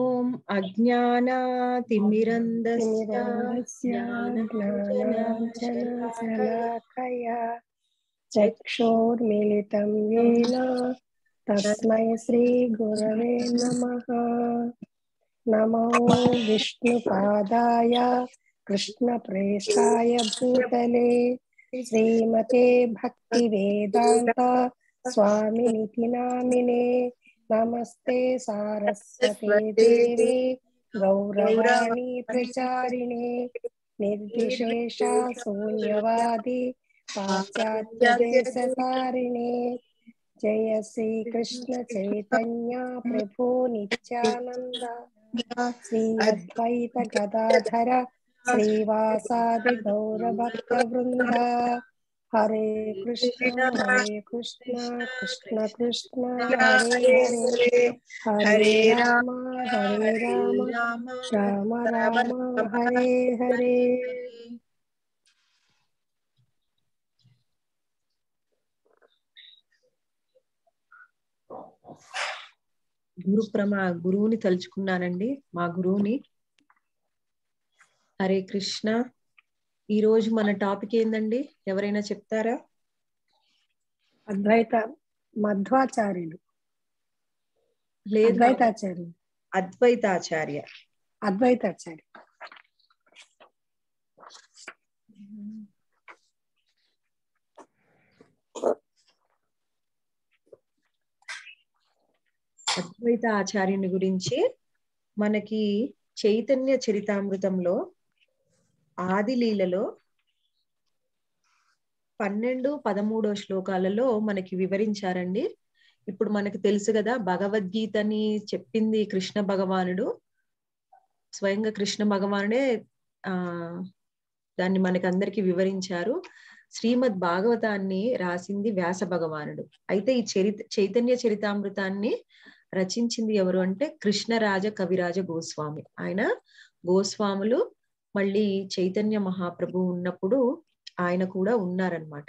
ॐ अज्ञानातिमिरन्दस्यानकया चक्षोर्मिलितं येन तस्मै श्रीगुरवे नमः नमो विष्णुपादाय कृष्णप्रेष्ठाय भूतले श्रीमते भक्तिवेदान्त स्वामिनिति नामिने नमस्ते सारस्वती देवी गौरवाणी प्रचारिणे निर्विशेष शून्यवादी पाश्चात्यदेशकारिणे जय श्री कृष्ण चैतन्य प्रभु नित्यानंद श्री अद्वैत गदाधर श्रीवासादि गौरभक्त वृंदा హరే కృష్ణ హరే కృష్ణ కృష్ణ కృష్ణ హరే హరే రామ హరే రామ రామ రామ హరే హరే గురు ప్రమ గురువుని తలుచుకున్నానండి మా గురువుని హరే కృష్ణ ఈ రోజు మన టాపిక్ ఏందండి ఎవరైనా చెప్తారా అద్వైత మధ్వాచార్యులు లేదు అద్వైతాచార్య అద్వైతాచార్య అద్వైత ఆచార్యుని గురించి మనకి చైతన్య చరితామృతంలో ఆదిలీలలో పన్నెండు పదమూడో శ్లోకాలలో మనకి వివరించారండి ఇప్పుడు మనకి తెలుసు కదా భగవద్గీతని చెప్పింది కృష్ణ భగవానుడు స్వయంగా కృష్ణ భగవానుడే ఆ దాన్ని మనకి అందరికి వివరించారు శ్రీమద్ భాగవతాన్ని రాసింది వ్యాస భగవానుడు అయితే ఈ చరిత చైతన్య చరితామృతాన్ని రచించింది ఎవరు అంటే కృష్ణరాజ కవిరాజ గోస్వామి ఆయన గోస్వాములు మళ్ళీ చైతన్య మహాప్రభు ఉన్నప్పుడు ఆయన కూడా ఉన్నారనమాట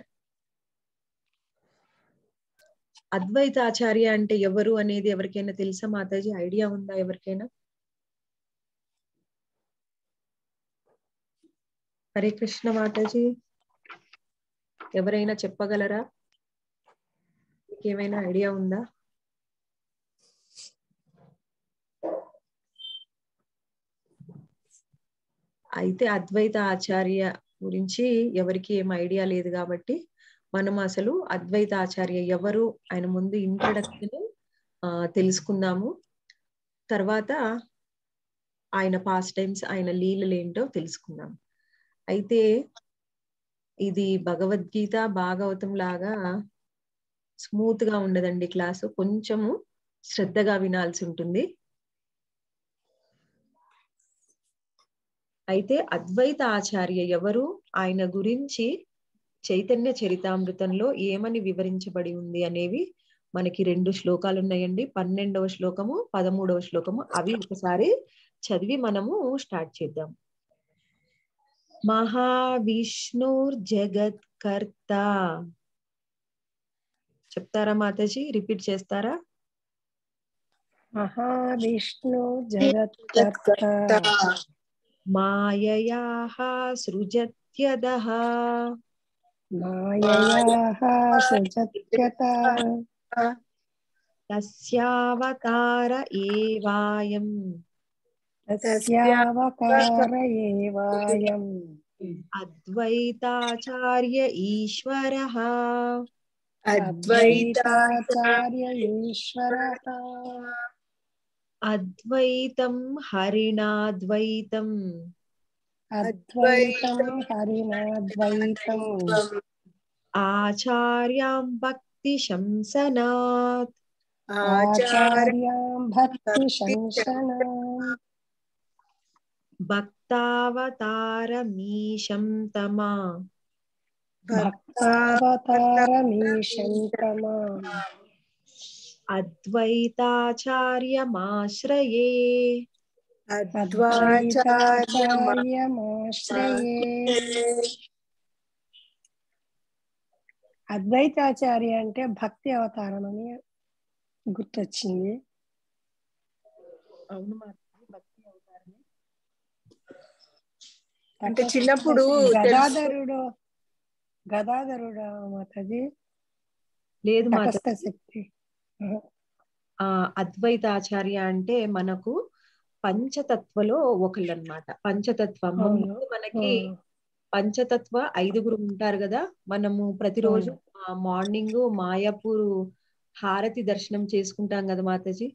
అద్వైత ఆచార్య అంటే ఎవరు అనేది ఎవరికైనా తెలుసా మాతాజీ ఐడియా ఉందా ఎవరికైనా హరే కృష్ణ మాతాజీ ఎవరైనా చెప్పగలరా ఏమైనా ఐడియా ఉందా అయితే అద్వైత ఆచార్య గురించి ఎవరికి ఏం ఐడియా లేదు కాబట్టి మనం అసలు అద్వైత ఆచార్య ఎవరు ఆయన ముందు ఇంట్రడక్షన్ తెలుసుకుందాము తర్వాత ఆయన పాస్ టైమ్స్ ఆయన లీలలు ఏంటో తెలుసుకుందాం అయితే ఇది భగవద్గీత భాగవతం లాగా స్మూత్ గా ఉండదండి క్లాసు కొంచెము శ్రద్ధగా వినాల్సి ఉంటుంది అయితే అద్వైత ఆచార్య ఎవరు ఆయన గురించి చైతన్య చరితామృతంలో ఏమని వివరించబడి ఉంది అనేవి మనకి రెండు శ్లోకాలు ఉన్నాయండి పన్నెండవ శ్లోకము పదమూడవ శ్లోకము అవి ఒకసారి చదివి మనము స్టార్ట్ చేద్దాం మహావిష్ణుర్జగత్కర్త చెప్తారా మాతాజీ రిపీట్ చేస్తారా మహావిష్ణు జగత్కర్త माययाः सृजत्यदः तस्यावतार एवायम् एवायम् अद्वैताचार्य ईश्वरः अद्वैताचार्य ईश्वरः अद्वैतम हरिणाद्वैतम् अद्वैतं हरिणाद्वैतम् आचार्यां भक्तिशंसनात् आचार्यां शंसनात् भक्तावतारमीशं तमा भक्तावतारमीशं तमा అద్వైతాచార్యమాశ్రయే అద్వైతాచార్య అంటే భక్తి అవతారం అని గుర్తొచ్చింది అవును భక్తి అంటే చిన్నప్పుడు గదాధరుడు గదాధరుడు మాతది లేదు మాత శక్తి ఆ అద్వైత ఆచార్య అంటే మనకు పంచతత్వలో ఒకళ్ళు అనమాట పంచతత్వం మనకి పంచతత్వ ఐదుగురు ఉంటారు కదా మనము ప్రతిరోజు మార్నింగ్ మాయాపూర్ హారతి దర్శనం చేసుకుంటాం కదా మాతాజీ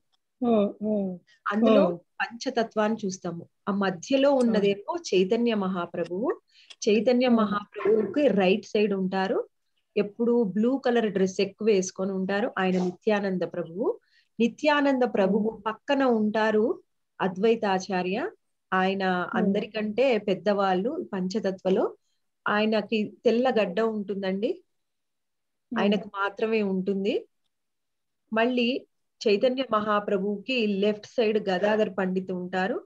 అందులో పంచతత్వాన్ని చూస్తాము ఆ మధ్యలో ఉన్నదేమో చైతన్య మహాప్రభువు చైతన్య మహాప్రభువుకి రైట్ సైడ్ ఉంటారు ఎప్పుడు బ్లూ కలర్ డ్రెస్ ఎక్కువ వేసుకొని ఉంటారు ఆయన నిత్యానంద ప్రభువు నిత్యానంద ప్రభువు పక్కన ఉంటారు అద్వైతాచార్య ఆయన అందరికంటే పెద్దవాళ్ళు పంచతత్వలో ఆయనకి తెల్ల గడ్డ ఉంటుందండి ఆయనకు మాత్రమే ఉంటుంది మళ్ళీ చైతన్య మహాప్రభువుకి లెఫ్ట్ సైడ్ గదాధర్ పండిత్ ఉంటారు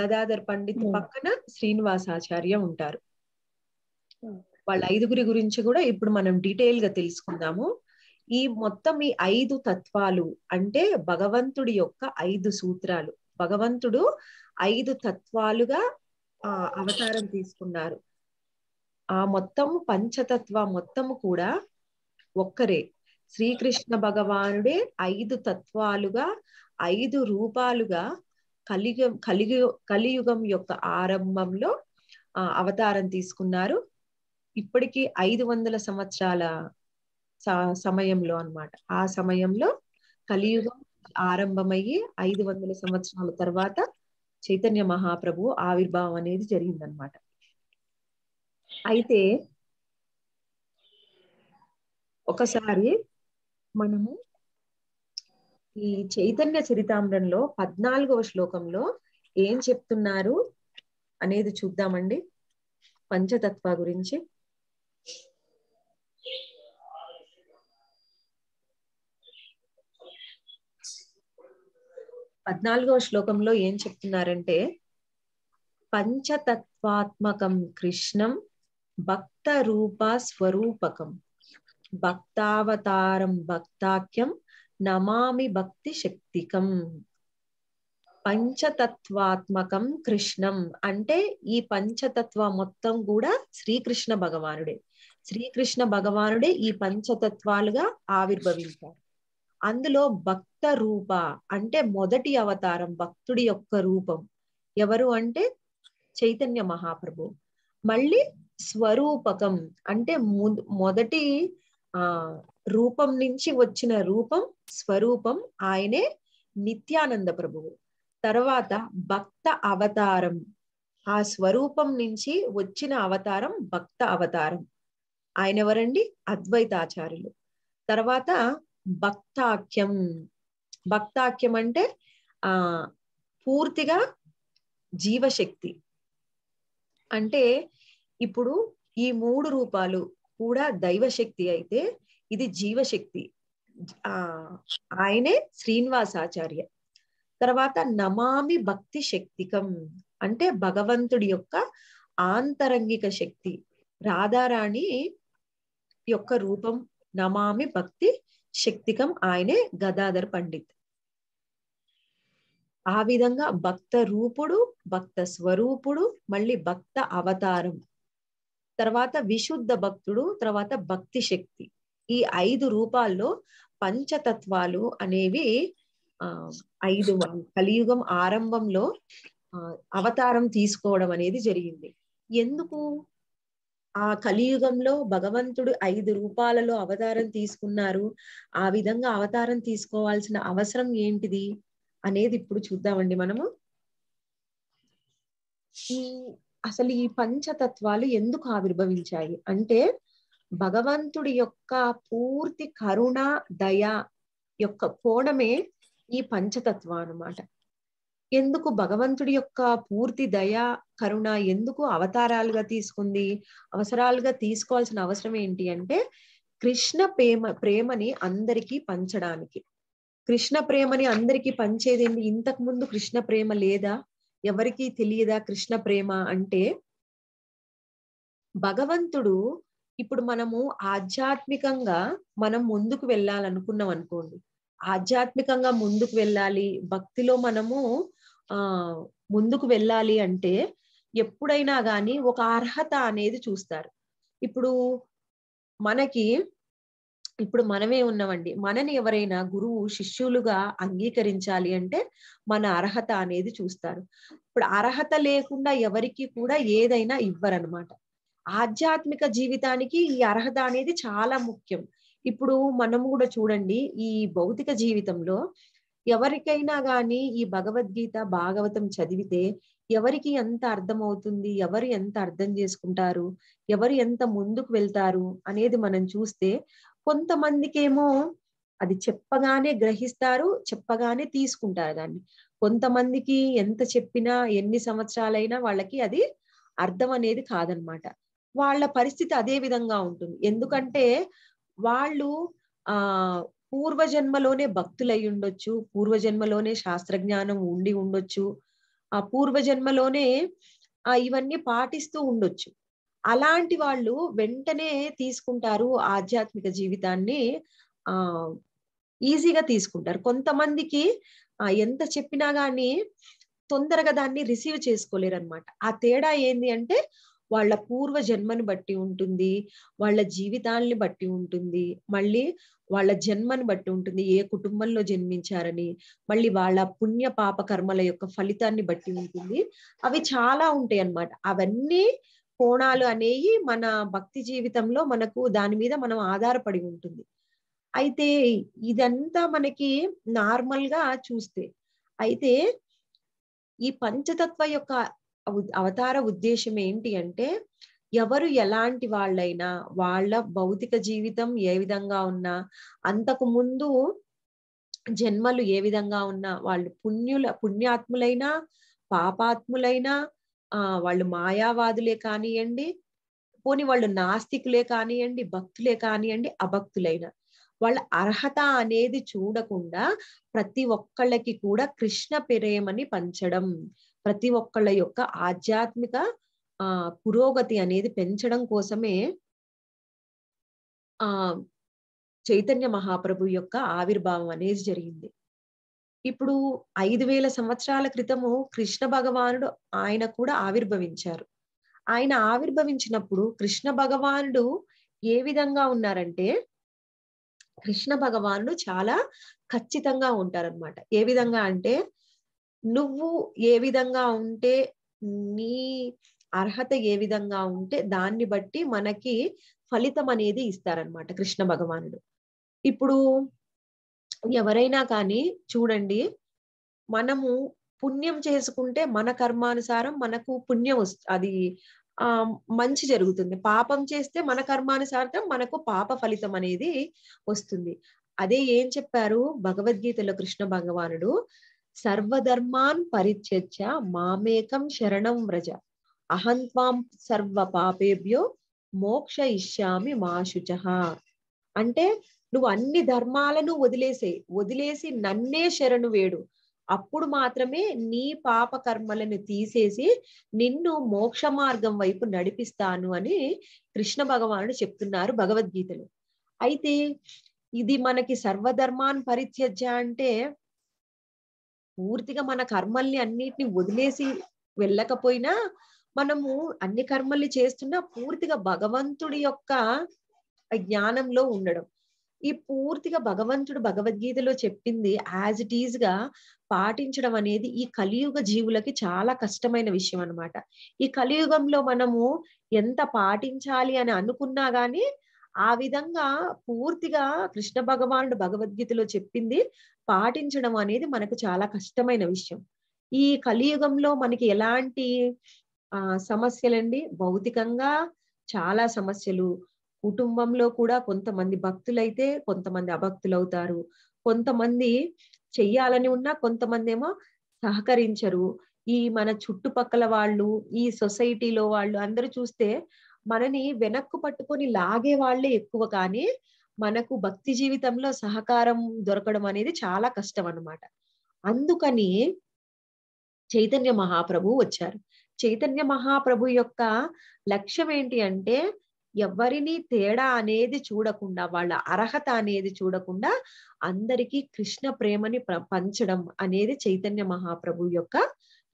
గదాధర్ పండిత్ పక్కన శ్రీనివాసాచార్య ఉంటారు వాళ్ళ ఐదుగురి గురించి కూడా ఇప్పుడు మనం డీటెయిల్ గా తెలుసుకుందాము ఈ మొత్తం ఈ ఐదు తత్వాలు అంటే భగవంతుడి యొక్క ఐదు సూత్రాలు భగవంతుడు ఐదు తత్వాలుగా ఆ అవతారం తీసుకున్నారు ఆ మొత్తము పంచతత్వ మొత్తము కూడా ఒక్కరే శ్రీకృష్ణ భగవానుడే ఐదు తత్వాలుగా ఐదు రూపాలుగా కలియుగ కలిగి కలియుగం యొక్క ఆరంభంలో ఆ అవతారం తీసుకున్నారు ఇప్పటికీ ఐదు వందల సంవత్సరాల సమయంలో అనమాట ఆ సమయంలో కలియుగం ఆరంభమయ్యి ఐదు వందల సంవత్సరాల తర్వాత చైతన్య మహాప్రభు ఆవిర్భావం అనేది జరిగిందనమాట అయితే ఒకసారి మనము ఈ చైతన్య చరితామ్రంలో పద్నాలుగవ శ్లోకంలో ఏం చెప్తున్నారు అనేది చూద్దామండి పంచతత్వ గురించి పద్నాలుగవ శ్లోకంలో ఏం చెప్తున్నారంటే పంచతత్వాత్మకం కృష్ణం భక్త రూప స్వరూపకం భక్తావతారం భక్తాఖ్యం నమామి భక్తి శక్తికం పంచతత్వాత్మకం కృష్ణం అంటే ఈ పంచతత్వ మొత్తం కూడా శ్రీకృష్ణ భగవానుడే శ్రీకృష్ణ భగవానుడే ఈ పంచతత్వాలుగా ఆవిర్భవించారు అందులో భక్త రూప అంటే మొదటి అవతారం భక్తుడి యొక్క రూపం ఎవరు అంటే చైతన్య మహాప్రభు మళ్ళీ స్వరూపకం అంటే మొదటి ఆ రూపం నుంచి వచ్చిన రూపం స్వరూపం ఆయనే నిత్యానంద ప్రభువు తర్వాత భక్త అవతారం ఆ స్వరూపం నుంచి వచ్చిన అవతారం భక్త అవతారం ఆయన ఎవరండి అద్వైతాచార్యులు తర్వాత భక్తాఖ్యం భక్తాఖ్యం అంటే ఆ పూర్తిగా జీవశక్తి అంటే ఇప్పుడు ఈ మూడు రూపాలు కూడా దైవశక్తి అయితే ఇది జీవశక్తి ఆ ఆయనే శ్రీనివాసాచార్య తర్వాత నమామి భక్తి శక్తికం అంటే భగవంతుడి యొక్క ఆంతరంగిక శక్తి రాధారాణి యొక్క రూపం నమామి భక్తి శక్తికం ఆయనే గదాధర్ పండిత్ ఆ విధంగా భక్త రూపుడు భక్త స్వరూపుడు మళ్ళీ భక్త అవతారం తర్వాత విశుద్ధ భక్తుడు తర్వాత భక్తి శక్తి ఈ ఐదు రూపాల్లో పంచతత్వాలు అనేవి ఆ ఐదు కలియుగం ఆరంభంలో అవతారం తీసుకోవడం అనేది జరిగింది ఎందుకు ఆ కలియుగంలో భగవంతుడు ఐదు రూపాలలో అవతారం తీసుకున్నారు ఆ విధంగా అవతారం తీసుకోవాల్సిన అవసరం ఏంటిది అనేది ఇప్పుడు చూద్దామండి మనము ఈ అసలు ఈ పంచతత్వాలు ఎందుకు ఆవిర్భవించాయి అంటే భగవంతుడి యొక్క పూర్తి కరుణ దయ యొక్క కోణమే ఈ పంచతత్వం అనమాట ఎందుకు భగవంతుడి యొక్క పూర్తి దయ కరుణ ఎందుకు అవతారాలుగా తీసుకుంది అవసరాలుగా తీసుకోవాల్సిన అవసరం ఏంటి అంటే కృష్ణ ప్రేమ ప్రేమని అందరికీ పంచడానికి కృష్ణ ప్రేమని అందరికీ పంచేది ఏంటి ఇంతకు ముందు కృష్ణ ప్రేమ లేదా ఎవరికీ తెలియదా కృష్ణ ప్రేమ అంటే భగవంతుడు ఇప్పుడు మనము ఆధ్యాత్మికంగా మనం ముందుకు వెళ్ళాలనుకున్నాం అనుకోండి ఆధ్యాత్మికంగా ముందుకు వెళ్ళాలి భక్తిలో మనము ఆ ముందుకు వెళ్ళాలి అంటే ఎప్పుడైనా కానీ ఒక అర్హత అనేది చూస్తారు ఇప్పుడు మనకి ఇప్పుడు మనమే ఉన్నామండి మనని ఎవరైనా గురువు శిష్యులుగా అంగీకరించాలి అంటే మన అర్హత అనేది చూస్తారు ఇప్పుడు అర్హత లేకుండా ఎవరికి కూడా ఏదైనా ఇవ్వరనమాట ఆధ్యాత్మిక జీవితానికి ఈ అర్హత అనేది చాలా ముఖ్యం ఇప్పుడు మనం కూడా చూడండి ఈ భౌతిక జీవితంలో ఎవరికైనా గాని ఈ భగవద్గీత భాగవతం చదివితే ఎవరికి ఎంత అర్థమవుతుంది ఎవరు ఎంత అర్థం చేసుకుంటారు ఎవరు ఎంత ముందుకు వెళ్తారు అనేది మనం చూస్తే కొంతమందికేమో అది చెప్పగానే గ్రహిస్తారు చెప్పగానే తీసుకుంటారు దాన్ని కొంతమందికి ఎంత చెప్పినా ఎన్ని సంవత్సరాలైనా వాళ్ళకి అది అర్థం అనేది కాదనమాట వాళ్ళ పరిస్థితి అదే విధంగా ఉంటుంది ఎందుకంటే వాళ్ళు ఆ పూర్వజన్మలోనే భక్తులై ఉండొచ్చు పూర్వజన్మలోనే శాస్త్రజ్ఞానం ఉండి ఉండొచ్చు ఆ పూర్వజన్మలోనే ఆ ఇవన్నీ పాటిస్తూ ఉండొచ్చు అలాంటి వాళ్ళు వెంటనే తీసుకుంటారు ఆధ్యాత్మిక జీవితాన్ని ఆ ఈజీగా తీసుకుంటారు కొంతమందికి ఎంత చెప్పినా గాని తొందరగా దాన్ని రిసీవ్ చేసుకోలేరు అనమాట ఆ తేడా ఏంది అంటే వాళ్ళ పూర్వ జన్మను బట్టి ఉంటుంది వాళ్ళ జీవితాలని బట్టి ఉంటుంది మళ్ళీ వాళ్ళ జన్మను బట్టి ఉంటుంది ఏ కుటుంబంలో జన్మించారని మళ్ళీ వాళ్ళ పుణ్య పాప కర్మల యొక్క ఫలితాన్ని బట్టి ఉంటుంది అవి చాలా ఉంటాయి అన్నమాట అవన్నీ కోణాలు అనేవి మన భక్తి జీవితంలో మనకు దాని మీద మనం ఆధారపడి ఉంటుంది అయితే ఇదంతా మనకి నార్మల్ గా చూస్తే అయితే ఈ పంచతత్వ యొక్క అవతార ఉద్దేశం ఏంటి అంటే ఎవరు ఎలాంటి వాళ్ళైనా వాళ్ళ భౌతిక జీవితం ఏ విధంగా ఉన్నా అంతకు ముందు జన్మలు ఏ విధంగా ఉన్నా వాళ్ళు పుణ్యుల పుణ్యాత్ములైనా పాపాత్ములైనా ఆ వాళ్ళు మాయావాదులే కానివ్వండి పోని వాళ్ళు నాస్తికులే కానివ్వండి భక్తులే కానివ్వండి అభక్తులైన వాళ్ళ అర్హత అనేది చూడకుండా ప్రతి ఒక్కళ్ళకి కూడా కృష్ణ ప్రేమని పంచడం ప్రతి ఒక్కళ్ళ యొక్క ఆధ్యాత్మిక ఆ పురోగతి అనేది పెంచడం కోసమే ఆ చైతన్య మహాప్రభు యొక్క ఆవిర్భావం అనేది జరిగింది ఇప్పుడు ఐదు వేల సంవత్సరాల క్రితము కృష్ణ భగవానుడు ఆయన కూడా ఆవిర్భవించారు ఆయన ఆవిర్భవించినప్పుడు కృష్ణ భగవానుడు ఏ విధంగా ఉన్నారంటే కృష్ణ భగవానుడు చాలా ఖచ్చితంగా ఉంటారనమాట ఏ విధంగా అంటే నువ్వు ఏ విధంగా ఉంటే నీ అర్హత ఏ విధంగా ఉంటే దాన్ని బట్టి మనకి ఫలితం అనేది ఇస్తారనమాట కృష్ణ భగవానుడు ఇప్పుడు ఎవరైనా కానీ చూడండి మనము పుణ్యం చేసుకుంటే మన కర్మానుసారం మనకు పుణ్యం అది ఆ మంచి జరుగుతుంది పాపం చేస్తే మన కర్మానుసారం మనకు పాప ఫలితం అనేది వస్తుంది అదే ఏం చెప్పారు భగవద్గీతలో కృష్ణ భగవానుడు సర్వధర్మాన్ పరిచర్చ మామేకం శరణం వ్రజ త్వాం సర్వ పాపేభ్యో మోక్ష ఇష్యామి మా శుచ అంటే నువ్వు అన్ని ధర్మాలను వదిలేసే వదిలేసి నన్నే శరణు వేడు అప్పుడు మాత్రమే నీ పాప కర్మలను తీసేసి నిన్ను మోక్ష మార్గం వైపు నడిపిస్తాను అని కృష్ణ భగవానుడు చెప్తున్నారు భగవద్గీతలో అయితే ఇది మనకి సర్వధర్మాన్ పరిత్యజ అంటే పూర్తిగా మన కర్మల్ని అన్నిటిని వదిలేసి వెళ్ళకపోయినా మనము అన్ని కర్మల్ని చేస్తున్నా పూర్తిగా భగవంతుడి యొక్క జ్ఞానంలో ఉండడం ఈ పూర్తిగా భగవంతుడు భగవద్గీతలో చెప్పింది యాజ్ ఇట్ ఈజ్ గా పాటించడం అనేది ఈ కలియుగ జీవులకి చాలా కష్టమైన విషయం అనమాట ఈ కలియుగంలో మనము ఎంత పాటించాలి అని అనుకున్నా గానీ ఆ విధంగా పూర్తిగా కృష్ణ భగవానుడు భగవద్గీతలో చెప్పింది పాటించడం అనేది మనకు చాలా కష్టమైన విషయం ఈ కలియుగంలో మనకి ఎలాంటి ఆ సమస్యలండి భౌతికంగా చాలా సమస్యలు కుటుంబంలో కూడా కొంతమంది భక్తులైతే కొంతమంది అభక్తులు అవుతారు కొంతమంది చెయ్యాలని ఉన్నా కొంతమంది ఏమో సహకరించరు ఈ మన చుట్టుపక్కల వాళ్ళు ఈ సొసైటీలో వాళ్ళు అందరూ చూస్తే మనని వెనక్కు పట్టుకొని లాగే వాళ్ళే ఎక్కువ కానీ మనకు భక్తి జీవితంలో సహకారం దొరకడం అనేది చాలా కష్టం అన్నమాట అందుకని చైతన్య మహాప్రభు వచ్చారు చైతన్య మహాప్రభు యొక్క లక్ష్యం ఏంటి అంటే ఎవరిని తేడా అనేది చూడకుండా వాళ్ళ అర్హత అనేది చూడకుండా అందరికీ కృష్ణ ప్రేమని పంచడం అనేది చైతన్య మహాప్రభు యొక్క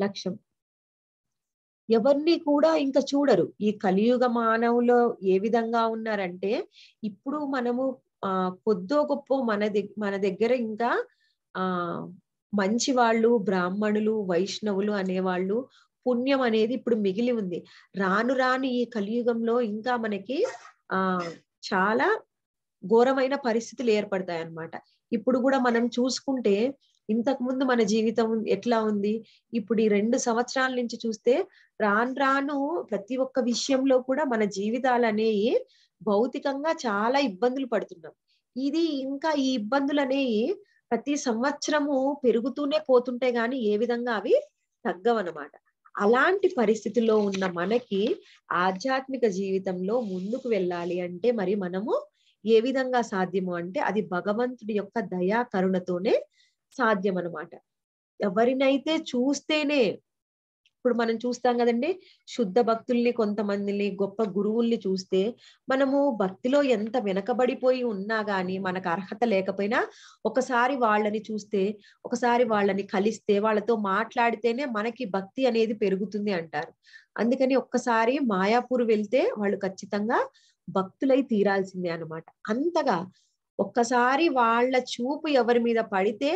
లక్ష్యం ఎవరిని కూడా ఇంకా చూడరు ఈ కలియుగ మానవులో ఏ విధంగా ఉన్నారంటే ఇప్పుడు మనము ఆ కొద్దో గొప్ప మన మన దగ్గర ఇంకా ఆ మంచి వాళ్ళు బ్రాహ్మణులు వైష్ణవులు అనేవాళ్ళు పుణ్యం అనేది ఇప్పుడు మిగిలి ఉంది రాను రాను ఈ కలియుగంలో ఇంకా మనకి ఆ చాలా ఘోరమైన పరిస్థితులు ఏర్పడతాయి అన్నమాట ఇప్పుడు కూడా మనం చూసుకుంటే ఇంతకు ముందు మన జీవితం ఎట్లా ఉంది ఇప్పుడు ఈ రెండు సంవత్సరాల నుంచి చూస్తే రాను రాను ప్రతి ఒక్క విషయంలో కూడా మన జీవితాలు అనేవి భౌతికంగా చాలా ఇబ్బందులు పడుతున్నాం ఇది ఇంకా ఈ ఇబ్బందులు అనేవి ప్రతి సంవత్సరము పెరుగుతూనే పోతుంటే గాని ఏ విధంగా అవి తగ్గవన్నమాట అలాంటి పరిస్థితిలో ఉన్న మనకి ఆధ్యాత్మిక జీవితంలో ముందుకు వెళ్ళాలి అంటే మరి మనము ఏ విధంగా సాధ్యము అంటే అది భగవంతుడి యొక్క దయా కరుణతోనే సాధ్యం అనమాట ఎవరినైతే చూస్తేనే ఇప్పుడు మనం చూస్తాం కదండి శుద్ధ భక్తుల్ని కొంతమందిని గొప్ప గురువుల్ని చూస్తే మనము భక్తిలో ఎంత వెనకబడిపోయి ఉన్నా గాని మనకు అర్హత లేకపోయినా ఒకసారి వాళ్ళని చూస్తే ఒకసారి వాళ్ళని కలిస్తే వాళ్ళతో మాట్లాడితేనే మనకి భక్తి అనేది పెరుగుతుంది అంటారు అందుకని ఒక్కసారి మాయాపూర్ వెళ్తే వాళ్ళు ఖచ్చితంగా భక్తులై తీరాల్సిందే అనమాట అంతగా ఒక్కసారి వాళ్ళ చూపు ఎవరి మీద పడితే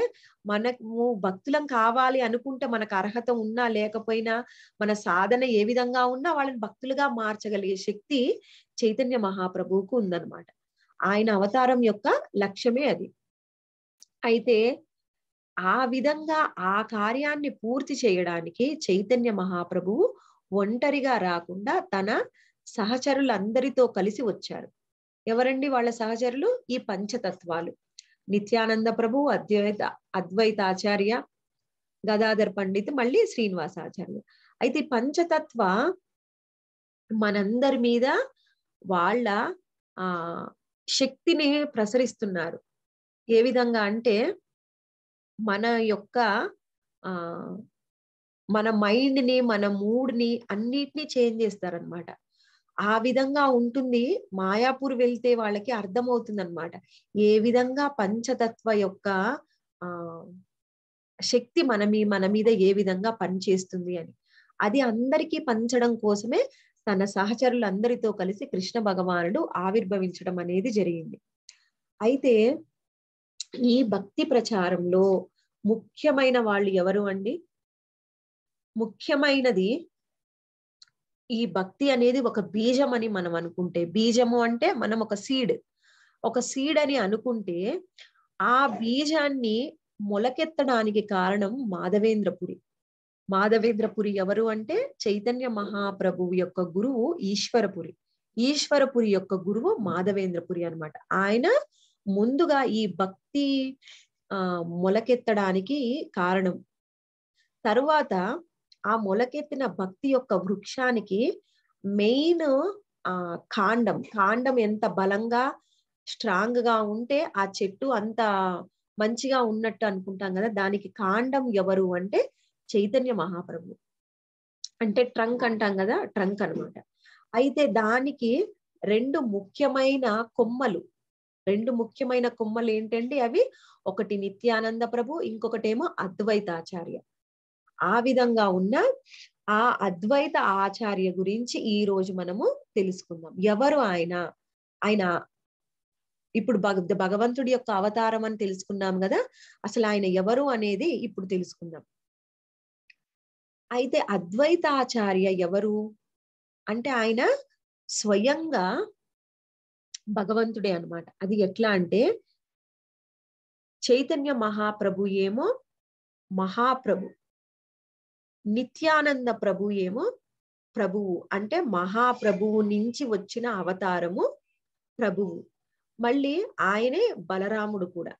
మనము భక్తులం కావాలి అనుకుంటే మనకు అర్హత ఉన్నా లేకపోయినా మన సాధన ఏ విధంగా ఉన్నా వాళ్ళని భక్తులుగా మార్చగలిగే శక్తి చైతన్య మహాప్రభువుకు ఉందన్నమాట ఆయన అవతారం యొక్క లక్ష్యమే అది అయితే ఆ విధంగా ఆ కార్యాన్ని పూర్తి చేయడానికి చైతన్య మహాప్రభువు ఒంటరిగా రాకుండా తన సహచరులందరితో కలిసి వచ్చారు ఎవరండి వాళ్ళ సహచరులు ఈ పంచతత్వాలు నిత్యానంద ప్రభు అద్వైత అద్వైతాచార్య గదాధర్ పండిత్ మళ్ళీ ఆచార్య అయితే పంచతత్వ మనందరి మీద వాళ్ళ ఆ శక్తిని ప్రసరిస్తున్నారు ఏ విధంగా అంటే మన యొక్క ఆ మన మైండ్ని మన మూడ్ని అన్నిటినీ చేంజ్ చేస్తారనమాట ఆ విధంగా ఉంటుంది మాయాపూర్ వెళ్తే వాళ్ళకి అర్థమవుతుంది అనమాట ఏ విధంగా పంచతత్వ యొక్క ఆ శక్తి మన మీ మన మీద ఏ విధంగా పనిచేస్తుంది అని అది అందరికీ పంచడం కోసమే తన సహచరులందరితో కలిసి కృష్ణ భగవానుడు ఆవిర్భవించడం అనేది జరిగింది అయితే ఈ భక్తి ప్రచారంలో ముఖ్యమైన వాళ్ళు ఎవరు అండి ముఖ్యమైనది ఈ భక్తి అనేది ఒక బీజం అని మనం అనుకుంటే బీజము అంటే మనం ఒక సీడ్ ఒక సీడ్ అని అనుకుంటే ఆ బీజాన్ని మొలకెత్తడానికి కారణం మాధవేంద్రపురి మాధవేంద్రపురి ఎవరు అంటే చైతన్య మహాప్రభువు యొక్క గురువు ఈశ్వరపురి ఈశ్వరపురి యొక్క గురువు మాధవేంద్రపురి అనమాట ఆయన ముందుగా ఈ భక్తి ఆ మొలకెత్తడానికి కారణం తరువాత ఆ మొలకెత్తిన భక్తి యొక్క వృక్షానికి మెయిన్ ఆ కాండం కాండం ఎంత బలంగా స్ట్రాంగ్ గా ఉంటే ఆ చెట్టు అంత మంచిగా ఉన్నట్టు అనుకుంటాం కదా దానికి కాండం ఎవరు అంటే చైతన్య మహాప్రభు అంటే ట్రంక్ అంటాం కదా ట్రంక్ అనమాట అయితే దానికి రెండు ముఖ్యమైన కొమ్మలు రెండు ముఖ్యమైన కొమ్మలు ఏంటంటే అవి ఒకటి నిత్యానంద ప్రభు ఇంకొకటేమో అద్వైతాచార్య ఆ విధంగా ఉన్న ఆ అద్వైత ఆచార్య గురించి ఈ రోజు మనము తెలుసుకుందాం ఎవరు ఆయన ఆయన ఇప్పుడు భగ భగవంతుడి యొక్క అవతారం అని తెలుసుకున్నాం కదా అసలు ఆయన ఎవరు అనేది ఇప్పుడు తెలుసుకుందాం అయితే అద్వైతాచార్య ఎవరు అంటే ఆయన స్వయంగా భగవంతుడే అనమాట అది ఎట్లా అంటే చైతన్య మహాప్రభు ఏమో మహాప్రభు నిత్యానంద ప్రభు ఏమో ప్రభువు అంటే మహాప్రభువు నుంచి వచ్చిన అవతారము ప్రభువు మళ్ళీ ఆయనే బలరాముడు కూడా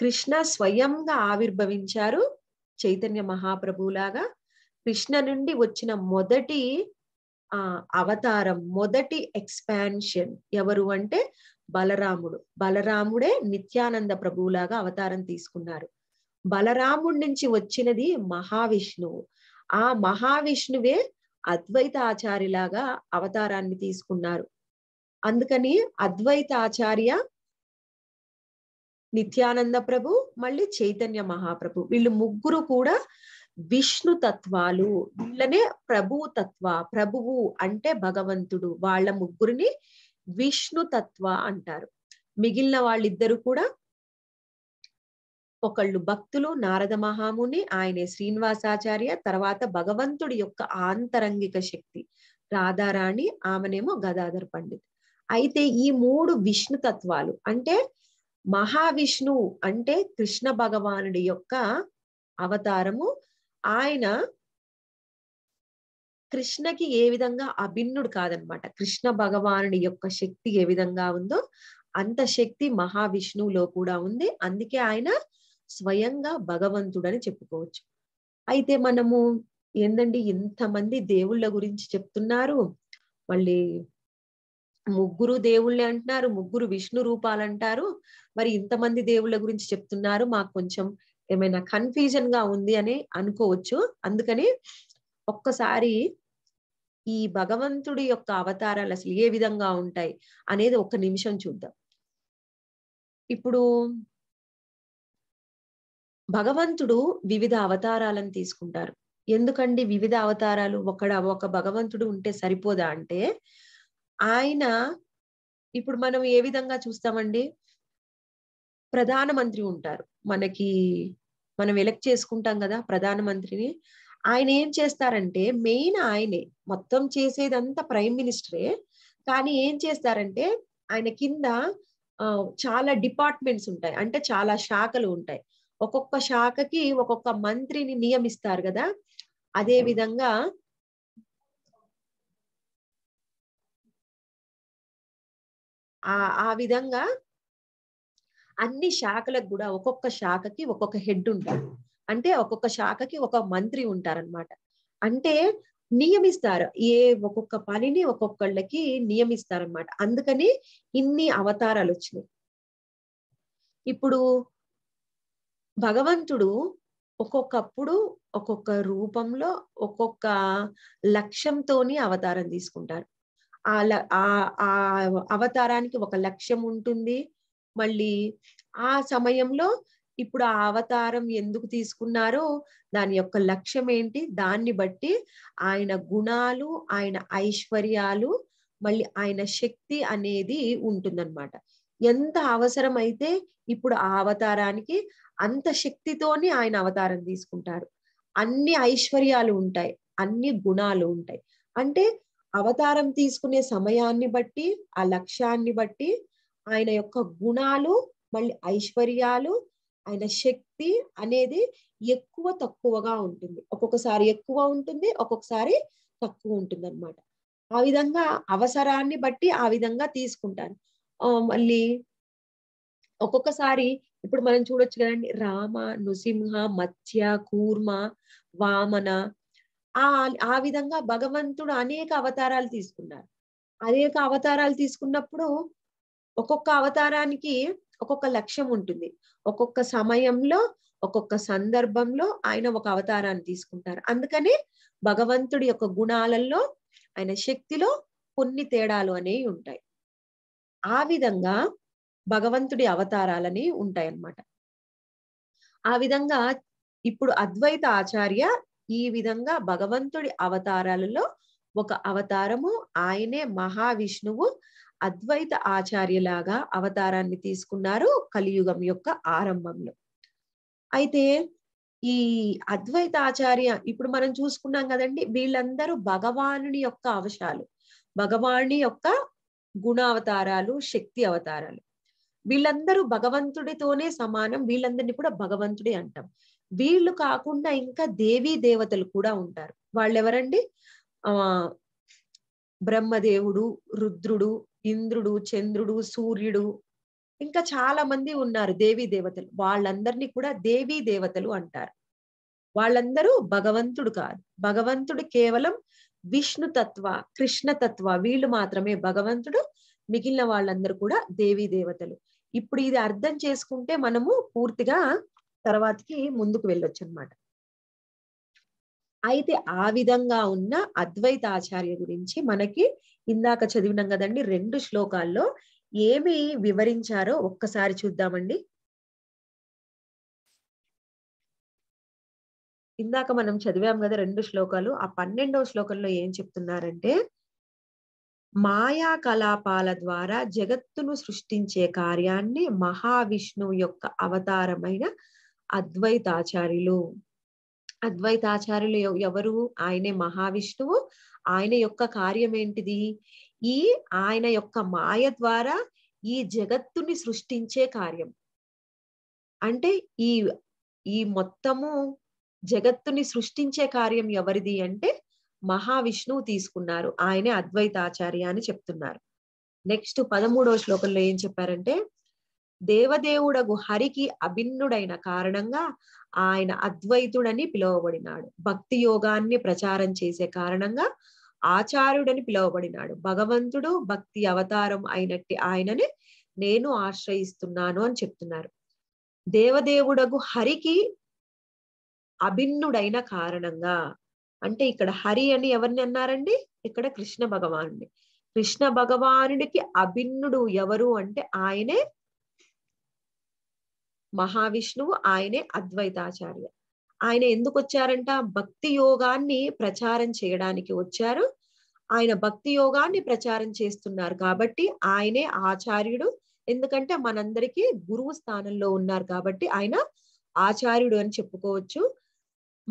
కృష్ణ స్వయంగా ఆవిర్భవించారు చైతన్య మహాప్రభువులాగా కృష్ణ నుండి వచ్చిన మొదటి ఆ అవతారం మొదటి ఎక్స్పాన్షన్ ఎవరు అంటే బలరాముడు బలరాముడే నిత్యానంద ప్రభువులాగా అవతారం తీసుకున్నారు బలరాముడి నుంచి వచ్చినది మహావిష్ణువు ఆ మహావిష్ణువే అద్వైత ఆచార్యలాగా అవతారాన్ని తీసుకున్నారు అందుకని అద్వైత ఆచార్య నిత్యానంద ప్రభు మళ్ళీ చైతన్య మహాప్రభు వీళ్ళు ముగ్గురు కూడా విష్ణు తత్వాలు వీళ్ళనే ప్రభు తత్వ ప్రభువు అంటే భగవంతుడు వాళ్ళ ముగ్గురిని విష్ణు తత్వ అంటారు మిగిలిన వాళ్ళిద్దరు కూడా ఒకళ్ళు భక్తులు నారద మహాముని ఆయనే శ్రీనివాసాచార్య తర్వాత భగవంతుడి యొక్క ఆంతరంగిక శక్తి రాధారాణి ఆమెనేమో గదాధర్ పండిత్ అయితే ఈ మూడు విష్ణు తత్వాలు అంటే మహావిష్ణు అంటే కృష్ణ భగవానుడి యొక్క అవతారము ఆయన కృష్ణకి ఏ విధంగా అభిన్నుడు కాదనమాట కృష్ణ భగవానుడి యొక్క శక్తి ఏ విధంగా ఉందో అంత శక్తి మహావిష్ణువులో కూడా ఉంది అందుకే ఆయన స్వయంగా భగవంతుడని చెప్పుకోవచ్చు అయితే మనము ఏందండి ఇంతమంది దేవుళ్ళ గురించి చెప్తున్నారు మళ్ళీ ముగ్గురు దేవుళ్ళే అంటున్నారు ముగ్గురు విష్ణు రూపాలు అంటారు మరి ఇంతమంది దేవుళ్ళ గురించి చెప్తున్నారు మాకు కొంచెం ఏమైనా కన్ఫ్యూజన్ గా ఉంది అని అనుకోవచ్చు అందుకని ఒక్కసారి ఈ భగవంతుడి యొక్క అవతారాలు అసలు ఏ విధంగా ఉంటాయి అనేది ఒక నిమిషం చూద్దాం ఇప్పుడు భగవంతుడు వివిధ అవతారాలను తీసుకుంటారు ఎందుకండి వివిధ అవతారాలు ఒకడ ఒక భగవంతుడు ఉంటే సరిపోదా అంటే ఆయన ఇప్పుడు మనం ఏ విధంగా చూస్తామండి ప్రధానమంత్రి ఉంటారు మనకి మనం ఎలక్ట్ చేసుకుంటాం కదా ప్రధానమంత్రిని ఆయన ఏం చేస్తారంటే మెయిన్ ఆయనే మొత్తం చేసేదంతా ప్రైమ్ మినిస్టరే కానీ ఏం చేస్తారంటే ఆయన కింద చాలా డిపార్ట్మెంట్స్ ఉంటాయి అంటే చాలా శాఖలు ఉంటాయి ఒక్కొక్క శాఖకి ఒక్కొక్క మంత్రిని నియమిస్తారు కదా అదే విధంగా ఆ ఆ విధంగా అన్ని శాఖలకు కూడా ఒక్కొక్క శాఖకి ఒక్కొక్క హెడ్ ఉంటారు అంటే ఒక్కొక్క శాఖకి ఒక మంత్రి ఉంటారనమాట అంటే నియమిస్తారు ఏ ఒక్కొక్క పనిని ఒక్కొక్కళ్ళకి నియమిస్తారనమాట అందుకని ఇన్ని అవతారాలు వచ్చినాయి ఇప్పుడు భగవంతుడు ఒక్కొక్కప్పుడు ఒక్కొక్క రూపంలో ఒక్కొక్క లక్ష్యంతోని అవతారం తీసుకుంటారు ఆ ఆ అవతారానికి ఒక లక్ష్యం ఉంటుంది మళ్ళీ ఆ సమయంలో ఇప్పుడు ఆ అవతారం ఎందుకు తీసుకున్నారో దాని యొక్క లక్ష్యం ఏంటి దాన్ని బట్టి ఆయన గుణాలు ఆయన ఐశ్వర్యాలు మళ్ళీ ఆయన శక్తి అనేది ఉంటుందన్నమాట ఎంత అవసరమైతే ఇప్పుడు ఆ అవతారానికి అంత శక్తితోని ఆయన అవతారం తీసుకుంటారు అన్ని ఐశ్వర్యాలు ఉంటాయి అన్ని గుణాలు ఉంటాయి అంటే అవతారం తీసుకునే సమయాన్ని బట్టి ఆ లక్ష్యాన్ని బట్టి ఆయన యొక్క గుణాలు మళ్ళీ ఐశ్వర్యాలు ఆయన శక్తి అనేది ఎక్కువ తక్కువగా ఉంటుంది ఒక్కొక్కసారి ఎక్కువ ఉంటుంది ఒక్కొక్కసారి తక్కువ ఉంటుంది అనమాట ఆ విధంగా అవసరాన్ని బట్టి ఆ విధంగా తీసుకుంటాను మళ్ళీ ఒక్కొక్కసారి ఇప్పుడు మనం చూడొచ్చు కదండి రామ నృసింహ మత్స్య కూర్మ వామన ఆ ఆ విధంగా భగవంతుడు అనేక అవతారాలు తీసుకున్నారు అనేక అవతారాలు తీసుకున్నప్పుడు ఒక్కొక్క అవతారానికి ఒక్కొక్క లక్ష్యం ఉంటుంది ఒక్కొక్క సమయంలో ఒక్కొక్క సందర్భంలో ఆయన ఒక అవతారాన్ని తీసుకుంటారు అందుకనే భగవంతుడి యొక్క గుణాలలో ఆయన శక్తిలో కొన్ని తేడాలు అనేవి ఉంటాయి ఆ విధంగా భగవంతుడి అవతారాలని ఉంటాయన్నమాట ఆ విధంగా ఇప్పుడు అద్వైత ఆచార్య ఈ విధంగా భగవంతుడి అవతారాలలో ఒక అవతారము ఆయనే మహావిష్ణువు అద్వైత ఆచార్యలాగా అవతారాన్ని తీసుకున్నారు కలియుగం యొక్క ఆరంభంలో అయితే ఈ అద్వైత ఆచార్య ఇప్పుడు మనం చూసుకున్నాం కదండి వీళ్ళందరూ భగవానుని యొక్క అవశాలు భగవాని యొక్క గుణావతారాలు శక్తి అవతారాలు వీళ్ళందరూ భగవంతుడితోనే సమానం వీళ్ళందరినీ కూడా భగవంతుడే అంటాం వీళ్ళు కాకుండా ఇంకా దేవీ దేవతలు కూడా ఉంటారు వాళ్ళు ఎవరండి ఆ బ్రహ్మదేవుడు రుద్రుడు ఇంద్రుడు చంద్రుడు సూర్యుడు ఇంకా చాలా మంది ఉన్నారు దేవీ దేవతలు వాళ్ళందరినీ కూడా దేవీ దేవతలు అంటారు వాళ్ళందరూ భగవంతుడు కాదు భగవంతుడు కేవలం విష్ణు తత్వ కృష్ణ తత్వ వీళ్ళు మాత్రమే భగవంతుడు మిగిలిన వాళ్ళందరూ కూడా దేవీ దేవతలు ఇప్పుడు ఇది అర్థం చేసుకుంటే మనము పూర్తిగా తర్వాతకి ముందుకు వెళ్ళొచ్చు అనమాట అయితే ఆ విధంగా ఉన్న అద్వైత ఆచార్య గురించి మనకి ఇందాక చదివినాం కదండి రెండు శ్లోకాల్లో ఏమి వివరించారో ఒక్కసారి చూద్దామండి ఇందాక మనం చదివాం కదా రెండు శ్లోకాలు ఆ పన్నెండవ శ్లోకంలో ఏం చెప్తున్నారంటే మాయా కలాపాల ద్వారా జగత్తును సృష్టించే కార్యాన్ని మహావిష్ణువు యొక్క అవతారమైన అద్వైతాచార్యులు అద్వైతాచార్యులు ఎవరు ఆయనే మహావిష్ణువు ఆయన యొక్క కార్యం ఏంటిది ఈ ఆయన యొక్క మాయ ద్వారా ఈ జగత్తుని సృష్టించే కార్యం అంటే ఈ ఈ మొత్తము జగత్తుని సృష్టించే కార్యం ఎవరిది అంటే మహావిష్ణువు తీసుకున్నారు ఆయనే అద్వైతాచార్య అని చెప్తున్నారు నెక్స్ట్ పదమూడవ శ్లోకంలో ఏం చెప్పారంటే దేవదేవుడగు హరికి అభిన్నుడైన కారణంగా ఆయన అద్వైతుడని పిలువబడినాడు భక్తి యోగాన్ని ప్రచారం చేసే కారణంగా ఆచార్యుడని పిలువబడినాడు భగవంతుడు భక్తి అవతారం అయినట్టి ఆయనని నేను ఆశ్రయిస్తున్నాను అని చెప్తున్నారు దేవదేవుడగు హరికి అభిన్నుడైన కారణంగా అంటే ఇక్కడ హరి అని ఎవరిని అన్నారండి ఇక్కడ కృష్ణ భగవానుడి కృష్ణ భగవానుడికి అభిన్నుడు ఎవరు అంటే ఆయనే మహావిష్ణువు ఆయనే అద్వైతాచార్య ఆయన ఎందుకు వచ్చారంట భక్తి యోగాన్ని ప్రచారం చేయడానికి వచ్చారు ఆయన భక్తి యోగాన్ని ప్రచారం చేస్తున్నారు కాబట్టి ఆయనే ఆచార్యుడు ఎందుకంటే మనందరికీ గురువు స్థానంలో ఉన్నారు కాబట్టి ఆయన ఆచార్యుడు అని చెప్పుకోవచ్చు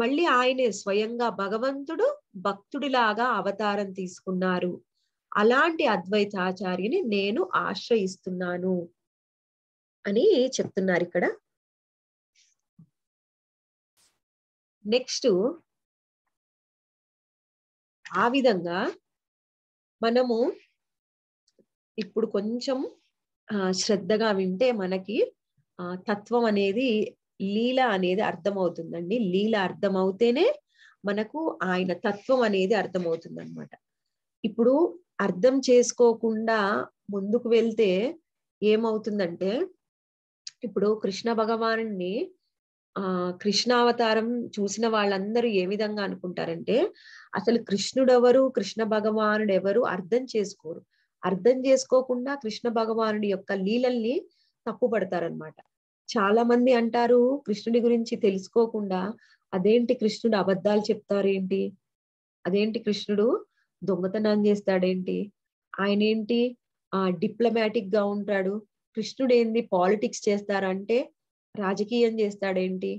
మళ్ళీ ఆయనే స్వయంగా భగవంతుడు భక్తుడిలాగా అవతారం తీసుకున్నారు అలాంటి అద్వైతాచార్యుని నేను ఆశ్రయిస్తున్నాను అని చెప్తున్నారు ఇక్కడ నెక్స్ట్ ఆ విధంగా మనము ఇప్పుడు కొంచెం శ్రద్ధగా వింటే మనకి తత్వం అనేది లీల అనేది అర్థమవుతుందండి లీల అర్థమవుతేనే మనకు ఆయన తత్వం అనేది అర్థమవుతుంది అనమాట ఇప్పుడు అర్థం చేసుకోకుండా ముందుకు వెళ్తే ఏమవుతుందంటే ఇప్పుడు కృష్ణ భగవాను ఆ కృష్ణావతారం చూసిన వాళ్ళందరూ ఏ విధంగా అనుకుంటారంటే అసలు కృష్ణుడెవరు కృష్ణ భగవానుడు ఎవరు అర్థం చేసుకోరు అర్థం చేసుకోకుండా కృష్ణ భగవానుడి యొక్క లీలల్ని తప్పుపడతారనమాట చాలా మంది అంటారు కృష్ణుడి గురించి తెలుసుకోకుండా అదేంటి కృష్ణుడు అబద్ధాలు చెప్తారేంటి అదేంటి కృష్ణుడు దొంగతనం చేస్తాడేంటి ఆయన ఏంటి ఆ డిప్లొమాటిక్ గా ఉంటాడు కృష్ణుడు ఏంది పాలిటిక్స్ చేస్తారంటే రాజకీయం చేస్తాడేంటి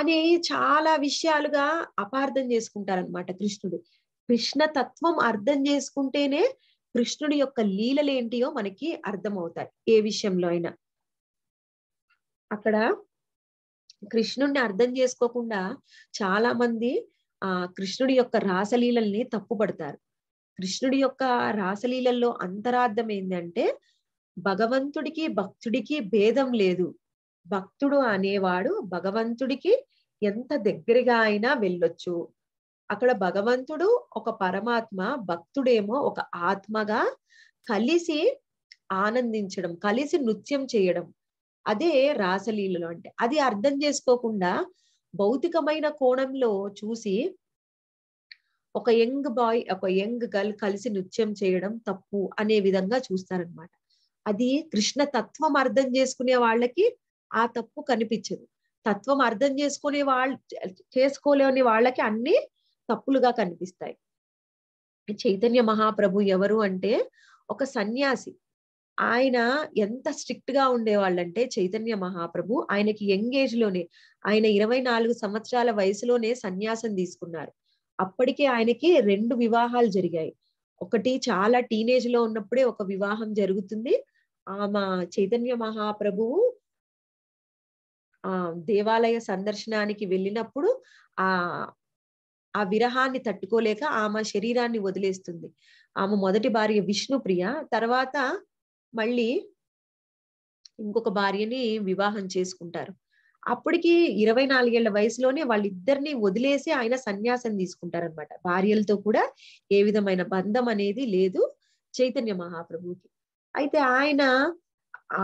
అని చాలా విషయాలుగా అపార్థం చేసుకుంటారనమాట కృష్ణుడు కృష్ణ తత్వం అర్థం చేసుకుంటేనే కృష్ణుడి యొక్క లీలలు ఏంటియో మనకి అర్థం అవుతాయి ఏ విషయంలో అయినా అక్కడ కృష్ణుడిని అర్థం చేసుకోకుండా చాలా మంది ఆ కృష్ణుడి యొక్క రాసలీలల్ని తప్పుపడతారు కృష్ణుడి యొక్క రాసలీలల్లో అంతరార్థం ఏంటంటే భగవంతుడికి భక్తుడికి భేదం లేదు భక్తుడు అనేవాడు భగవంతుడికి ఎంత దగ్గరగా అయినా వెళ్ళొచ్చు అక్కడ భగవంతుడు ఒక పరమాత్మ భక్తుడేమో ఒక ఆత్మగా కలిసి ఆనందించడం కలిసి నృత్యం చేయడం అదే రాసలీలలో అంటే అది అర్థం చేసుకోకుండా భౌతికమైన కోణంలో చూసి ఒక యంగ్ బాయ్ ఒక యంగ్ గర్ల్ కలిసి నృత్యం చేయడం తప్పు అనే విధంగా చూస్తారనమాట అది కృష్ణ తత్వం అర్థం చేసుకునే వాళ్ళకి ఆ తప్పు కనిపించదు తత్వం అర్థం చేసుకునే వాళ్ళు చేసుకోలేని వాళ్ళకి అన్ని తప్పులుగా కనిపిస్తాయి చైతన్య మహాప్రభు ఎవరు అంటే ఒక సన్యాసి ఆయన ఎంత స్ట్రిక్ట్ గా ఉండేవాళ్ళంటే చైతన్య మహాప్రభు ఆయనకి యంగ్ ఏజ్ లోనే ఆయన ఇరవై నాలుగు సంవత్సరాల వయసులోనే సన్యాసం తీసుకున్నారు అప్పటికే ఆయనకి రెండు వివాహాలు జరిగాయి ఒకటి చాలా టీనేజ్ లో ఉన్నప్పుడే ఒక వివాహం జరుగుతుంది ఆమె చైతన్య మహాప్రభువు ఆ దేవాలయ సందర్శనానికి వెళ్ళినప్పుడు ఆ ఆ విరహాన్ని తట్టుకోలేక ఆమె శరీరాన్ని వదిలేస్తుంది ఆమె మొదటి భార్య విష్ణుప్రియ తర్వాత మళ్ళీ ఇంకొక భార్యని వివాహం చేసుకుంటారు అప్పటికి ఇరవై నాలుగేళ్ల వయసులోనే వాళ్ళిద్దరిని వదిలేసి ఆయన సన్యాసం తీసుకుంటారనమాట భార్యలతో కూడా ఏ విధమైన బంధం అనేది లేదు చైతన్య మహాప్రభుకి అయితే ఆయన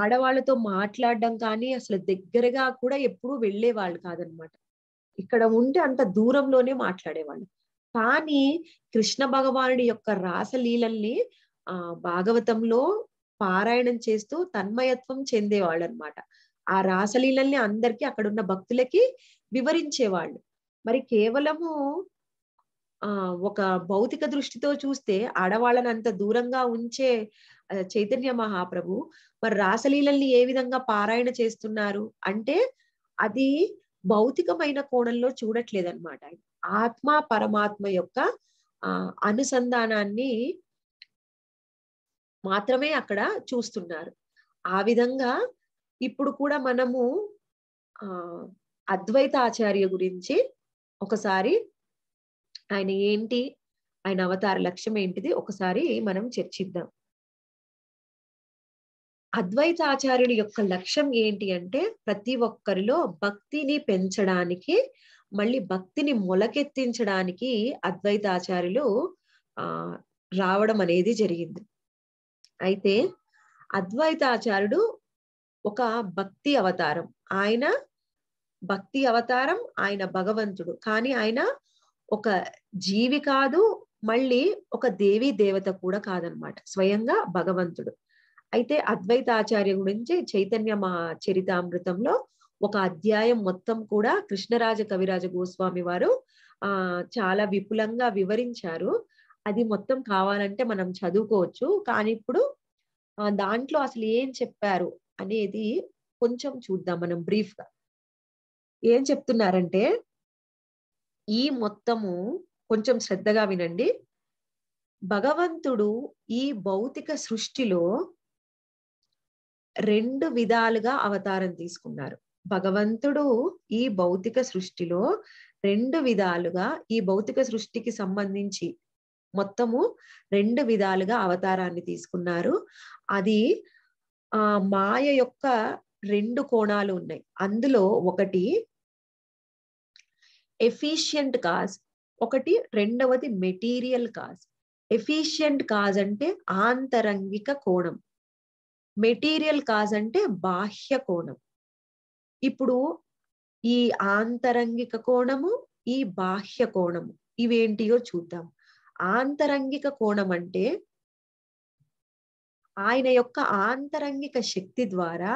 ఆడవాళ్ళతో మాట్లాడడం కానీ అసలు దగ్గరగా కూడా ఎప్పుడూ వెళ్ళేవాళ్ళు కాదనమాట ఇక్కడ ఉంటే అంత దూరంలోనే మాట్లాడేవాళ్ళు కానీ కృష్ణ భగవానుడి యొక్క రాసలీలల్ని ఆ భాగవతంలో పారాయణం చేస్తూ తన్మయత్వం చెందేవాళ్ళు అనమాట ఆ రాసలీలల్ని అక్కడ అక్కడున్న భక్తులకి వివరించేవాళ్ళు మరి కేవలము ఆ ఒక భౌతిక దృష్టితో చూస్తే ఆడవాళ్ళని అంత దూరంగా ఉంచే చైతన్య మహాప్రభు మరి రాసలీలల్ని ఏ విధంగా పారాయణ చేస్తున్నారు అంటే అది భౌతికమైన కోణంలో చూడట్లేదన్నమాట ఆత్మ పరమాత్మ యొక్క ఆ అనుసంధానాన్ని మాత్రమే అక్కడ చూస్తున్నారు ఆ విధంగా ఇప్పుడు కూడా మనము ఆ అద్వైత ఆచార్య గురించి ఒకసారి ఆయన ఏంటి ఆయన అవతార లక్ష్యం ఏంటిది ఒకసారి మనం చర్చిద్దాం అద్వైత ఆచార్యుడి యొక్క లక్ష్యం ఏంటి అంటే ప్రతి ఒక్కరిలో భక్తిని పెంచడానికి మళ్ళీ భక్తిని మొలకెత్తించడానికి అద్వైత ఆచార్యులు ఆ రావడం అనేది జరిగింది అయితే అద్వైతాచార్యుడు ఒక భక్తి అవతారం ఆయన భక్తి అవతారం ఆయన భగవంతుడు కానీ ఆయన ఒక జీవి కాదు మళ్ళీ ఒక దేవి దేవత కూడా కాదనమాట స్వయంగా భగవంతుడు అయితే అద్వైతాచార్య గురించి చైతన్య మా చరితామృతంలో ఒక అధ్యాయం మొత్తం కూడా కృష్ణరాజ కవిరాజ గోస్వామి వారు ఆ చాలా విపులంగా వివరించారు అది మొత్తం కావాలంటే మనం చదువుకోవచ్చు కానీ ఇప్పుడు దాంట్లో అసలు ఏం చెప్పారు అనేది కొంచెం చూద్దాం మనం బ్రీఫ్ గా ఏం చెప్తున్నారంటే ఈ మొత్తము కొంచెం శ్రద్ధగా వినండి భగవంతుడు ఈ భౌతిక సృష్టిలో రెండు విధాలుగా అవతారం తీసుకున్నారు భగవంతుడు ఈ భౌతిక సృష్టిలో రెండు విధాలుగా ఈ భౌతిక సృష్టికి సంబంధించి మొత్తము రెండు విధాలుగా అవతారాన్ని తీసుకున్నారు అది ఆ మాయ యొక్క రెండు కోణాలు ఉన్నాయి అందులో ఒకటి ఎఫిషియంట్ కాజ్ ఒకటి రెండవది మెటీరియల్ కాజ్ ఎఫిషియంట్ కాజ్ అంటే ఆంతరంగిక కోణం మెటీరియల్ కాజ్ అంటే బాహ్య కోణం ఇప్పుడు ఈ ఆంతరంగిక కోణము ఈ బాహ్య కోణము ఇవేంటియో చూద్దాం ఆంతరంగిక కోణం అంటే ఆయన యొక్క ఆంతరంగిక శక్తి ద్వారా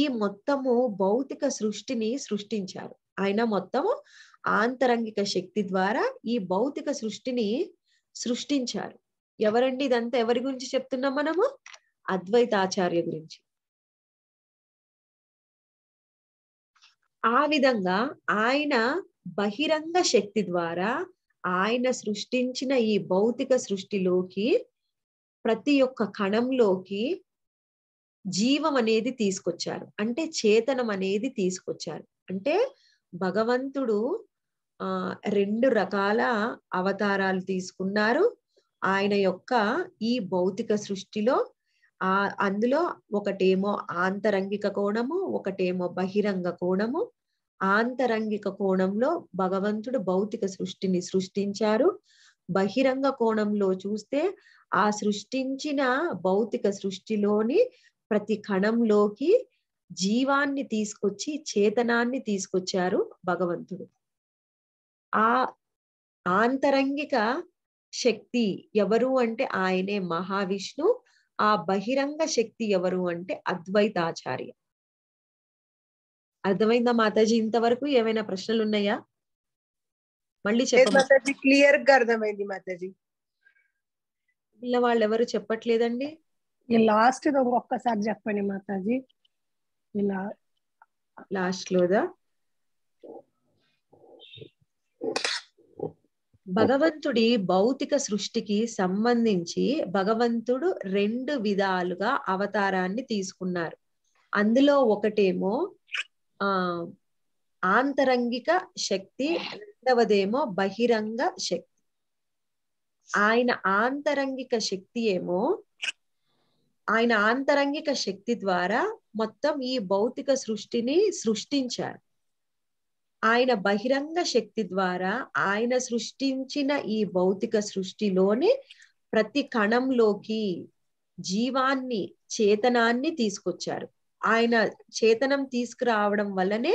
ఈ మొత్తము భౌతిక సృష్టిని సృష్టించారు ఆయన మొత్తము ఆంతరంగిక శక్తి ద్వారా ఈ భౌతిక సృష్టిని సృష్టించారు ఎవరండి ఇదంతా ఎవరి గురించి చెప్తున్నాం మనము అద్వైతాచార్య గురించి ఆ విధంగా ఆయన బహిరంగ శక్తి ద్వారా ఆయన సృష్టించిన ఈ భౌతిక సృష్టిలోకి ప్రతి ఒక్క కణంలోకి జీవం అనేది తీసుకొచ్చారు అంటే చేతనం అనేది తీసుకొచ్చారు అంటే భగవంతుడు ఆ రెండు రకాల అవతారాలు తీసుకున్నారు ఆయన యొక్క ఈ భౌతిక సృష్టిలో ఆ అందులో ఒకటేమో ఆంతరంగిక కోణము ఒకటేమో బహిరంగ కోణము ఆంతరంగిక కోణంలో భగవంతుడు భౌతిక సృష్టిని సృష్టించారు బహిరంగ కోణంలో చూస్తే ఆ సృష్టించిన భౌతిక సృష్టిలోని ప్రతి కణంలోకి జీవాన్ని తీసుకొచ్చి చేతనాన్ని తీసుకొచ్చారు భగవంతుడు ఆ ఆంతరంగిక శక్తి ఎవరు అంటే ఆయనే మహావిష్ణు ఆ బహిరంగ శక్తి ఎవరు అంటే అద్వైతాచార్య అర్థమైందా మాతాజీ ఇంతవరకు ఏమైనా ప్రశ్నలు ఉన్నాయా మళ్ళీ చెప్పండి క్లియర్ గా అర్థమైంది మాతాజీ పిల్ల వాళ్ళు ఎవరు చెప్పట్లేదండి లాస్ట్ ఒక్కసారి చెప్పండి మాతాజీ ఇలా లాస్ట్ లోదా భగవంతుడి భౌతిక సృష్టికి సంబంధించి భగవంతుడు రెండు విధాలుగా అవతారాన్ని తీసుకున్నారు అందులో ఒకటేమో ఆంతరంగిక శక్తి రెండవదేమో బహిరంగ శక్తి ఆయన ఆంతరంగిక శక్తి ఏమో ఆయన ఆంతరంగిక శక్తి ద్వారా మొత్తం ఈ భౌతిక సృష్టిని సృష్టించారు ఆయన బహిరంగ శక్తి ద్వారా ఆయన సృష్టించిన ఈ భౌతిక సృష్టిలోని ప్రతి కణంలోకి జీవాన్ని చేతనాన్ని తీసుకొచ్చారు ఆయన చేతనం తీసుకురావడం వల్లనే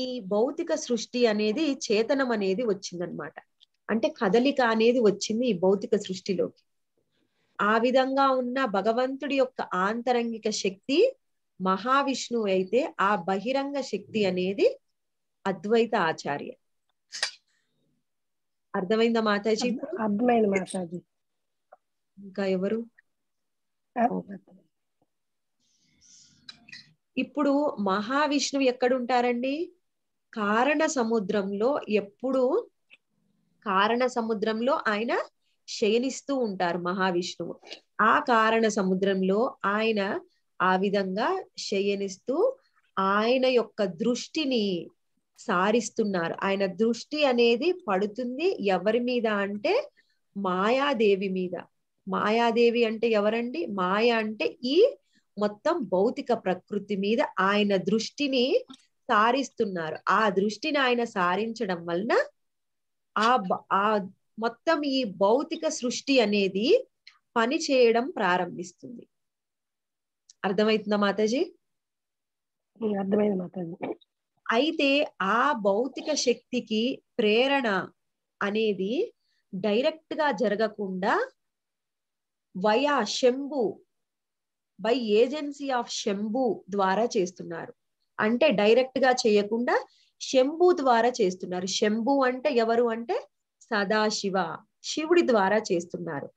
ఈ భౌతిక సృష్టి అనేది చేతనం అనేది వచ్చిందనమాట అంటే కదలిక అనేది వచ్చింది ఈ భౌతిక సృష్టిలోకి ఆ విధంగా ఉన్న భగవంతుడి యొక్క ఆంతరంగిక శక్తి మహావిష్ణువు అయితే ఆ బహిరంగ శక్తి అనేది అద్వైత ఆచార్య అర్థమైందా మాతాజీ అర్థమైంది మాతాజీ ఇంకా ఎవరు ఇప్పుడు మహావిష్ణువు ఎక్కడుంటారండి కారణ సముద్రంలో ఎప్పుడు కారణ సముద్రంలో ఆయన శయనిస్తూ ఉంటారు మహావిష్ణువు ఆ కారణ సముద్రంలో ఆయన ఆ విధంగా శయనిస్తూ ఆయన యొక్క దృష్టిని సారిస్తున్నారు ఆయన దృష్టి అనేది పడుతుంది ఎవరి మీద అంటే మాయాదేవి మీద మాయాదేవి అంటే ఎవరండి మాయ అంటే ఈ మొత్తం భౌతిక ప్రకృతి మీద ఆయన దృష్టిని సారిస్తున్నారు ఆ దృష్టిని ఆయన సారించడం వలన ఆ ఆ మొత్తం ఈ భౌతిక సృష్టి అనేది పని చేయడం ప్రారంభిస్తుంది అర్థమవుతుందా మాతాజీ అర్థమైంది మాతాజీ అయితే ఆ భౌతిక శక్తికి ప్రేరణ అనేది డైరెక్ట్ గా జరగకుండా via Shambhu by agency of Shambhu ద్వారా చేస్తున్నారు అంటే డైరెక్ట్ గా చేయకుండా శంభు ద్వారా చేస్తున్నారు శంభు అంటే ఎవరు అంటే సదాశివ శివుడి ద్వారా చేస్తున్నారు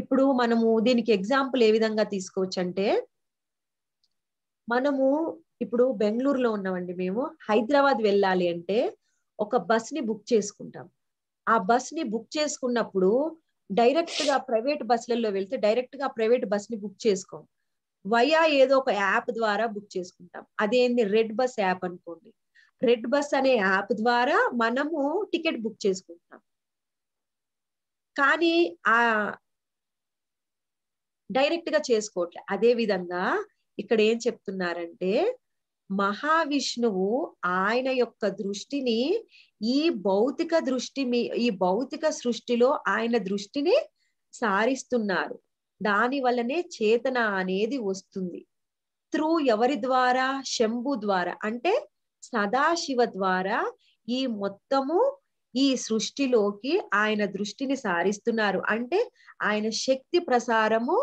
ఇప్పుడు మనము దీనికి ఎగ్జాంపుల్ ఏ విధంగా తీసుకోవచ్చు అంటే మనము ఇప్పుడు బెంగళూరులో ఉన్నామండి మేము హైదరాబాద్ వెళ్ళాలి అంటే ఒక బస్ ని బుక్ చేసుకుంటాం ఆ బస్ ని బుక్ చేసుకున్నప్పుడు డైరెక్ట్ గా ప్రైవేట్ బస్సులలో వెళ్తే డైరెక్ట్ గా ప్రైవేట్ బస్ ని బుక్ చేసుకోము వయా ఏదో ఒక యాప్ ద్వారా బుక్ చేసుకుంటాం అదేంది రెడ్ బస్ యాప్ అనుకోండి రెడ్ బస్ అనే యాప్ ద్వారా మనము టికెట్ బుక్ చేసుకుంటాం కానీ ఆ డైరెక్ట్ గా చేసుకోవట్లే అదే విధంగా ఇక్కడ ఏం చెప్తున్నారంటే మహావిష్ణువు ఆయన యొక్క దృష్టిని ఈ భౌతిక దృష్టి మీ ఈ భౌతిక సృష్టిలో ఆయన దృష్టిని సారిస్తున్నారు దాని వల్లనే చేతన అనేది వస్తుంది త్రూ ఎవరి ద్వారా శంభు ద్వారా అంటే సదాశివ ద్వారా ఈ మొత్తము ఈ సృష్టిలోకి ఆయన దృష్టిని సారిస్తున్నారు అంటే ఆయన శక్తి ప్రసారము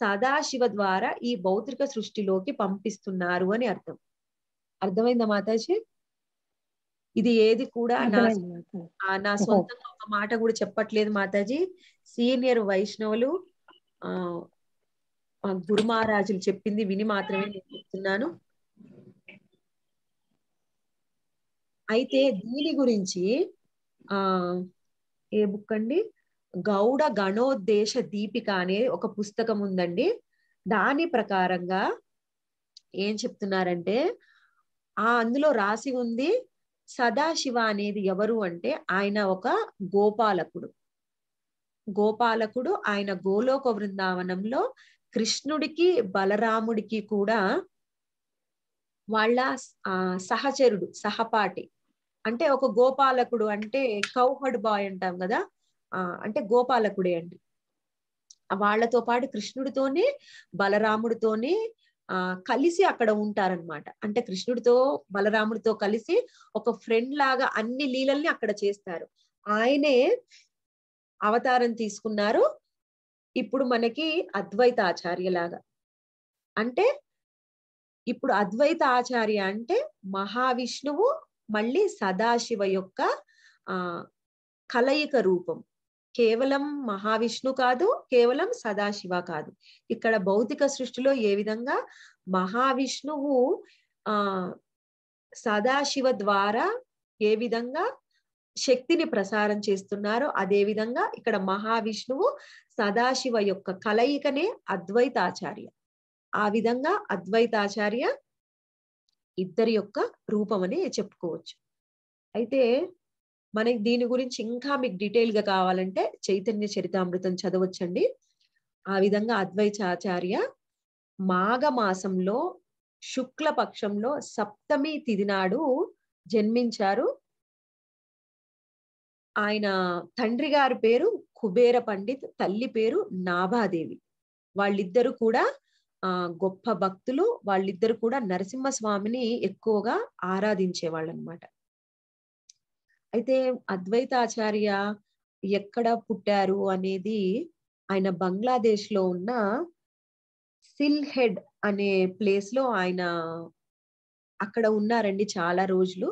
సదాశివ ద్వారా ఈ భౌతిక సృష్టిలోకి పంపిస్తున్నారు అని అర్థం అర్థమైందా మాతాజీ ఇది ఏది కూడా నా నా సొంతంగా ఒక మాట కూడా చెప్పట్లేదు మాతాజీ సీనియర్ వైష్ణవులు ఆ గురు మహారాజులు చెప్పింది విని మాత్రమే నేను చెప్తున్నాను అయితే దీని గురించి ఆ ఏ బుక్ అండి గౌడ గణోద్దేశ దీపిక అనే ఒక పుస్తకం ఉందండి దాని ప్రకారంగా ఏం చెప్తున్నారంటే ఆ అందులో రాసి ఉంది సదాశివ అనేది ఎవరు అంటే ఆయన ఒక గోపాలకుడు గోపాలకుడు ఆయన గోలోక బృందావనంలో కృష్ణుడికి బలరాముడికి కూడా వాళ్ళ సహచరుడు సహపాటి అంటే ఒక గోపాలకుడు అంటే కౌహడ్ బాయ్ అంటాం కదా ఆ అంటే గోపాలకుడే అండి వాళ్ళతో పాటు కృష్ణుడితోనే బలరాముడితోనే ఆ కలిసి అక్కడ ఉంటారనమాట అంటే కృష్ణుడితో బలరాముడితో కలిసి ఒక ఫ్రెండ్ లాగా అన్ని లీలల్ని అక్కడ చేస్తారు ఆయనే అవతారం తీసుకున్నారు ఇప్పుడు మనకి అద్వైత ఆచార్యలాగా అంటే ఇప్పుడు అద్వైత ఆచార్య అంటే మహావిష్ణువు మళ్ళీ సదాశివ యొక్క ఆ కలయిక రూపం కేవలం మహావిష్ణు కాదు కేవలం సదాశివ కాదు ఇక్కడ భౌతిక సృష్టిలో ఏ విధంగా మహావిష్ణువు ఆ సదాశివ ద్వారా ఏ విధంగా శక్తిని ప్రసారం చేస్తున్నారో అదేవిధంగా ఇక్కడ మహావిష్ణువు సదాశివ యొక్క కలయికనే అద్వైతాచార్య ఆ విధంగా అద్వైతాచార్య ఇద్దరి యొక్క రూపం అని చెప్పుకోవచ్చు అయితే మనకి దీని గురించి ఇంకా మీకు డీటెయిల్ గా కావాలంటే చైతన్య చరితామృతం చదవచ్చండి ఆ విధంగా అద్వైతాచార్య మాఘమాసంలో శుక్ల పక్షంలో సప్తమి తిదినాడు నాడు జన్మించారు ఆయన తండ్రి గారి పేరు కుబేర పండిత్ తల్లి పేరు నాభాదేవి వాళ్ళిద్దరు కూడా ఆ గొప్ప భక్తులు వాళ్ళిద్దరు కూడా నరసింహస్వామిని ఎక్కువగా ఆరాధించేవాళ్ళు అనమాట అయితే అద్వైతాచార్య ఎక్కడ పుట్టారు అనేది ఆయన బంగ్లాదేశ్ లో ఉన్న సిల్హెడ్ అనే ప్లేస్ లో ఆయన అక్కడ ఉన్నారండి చాలా రోజులు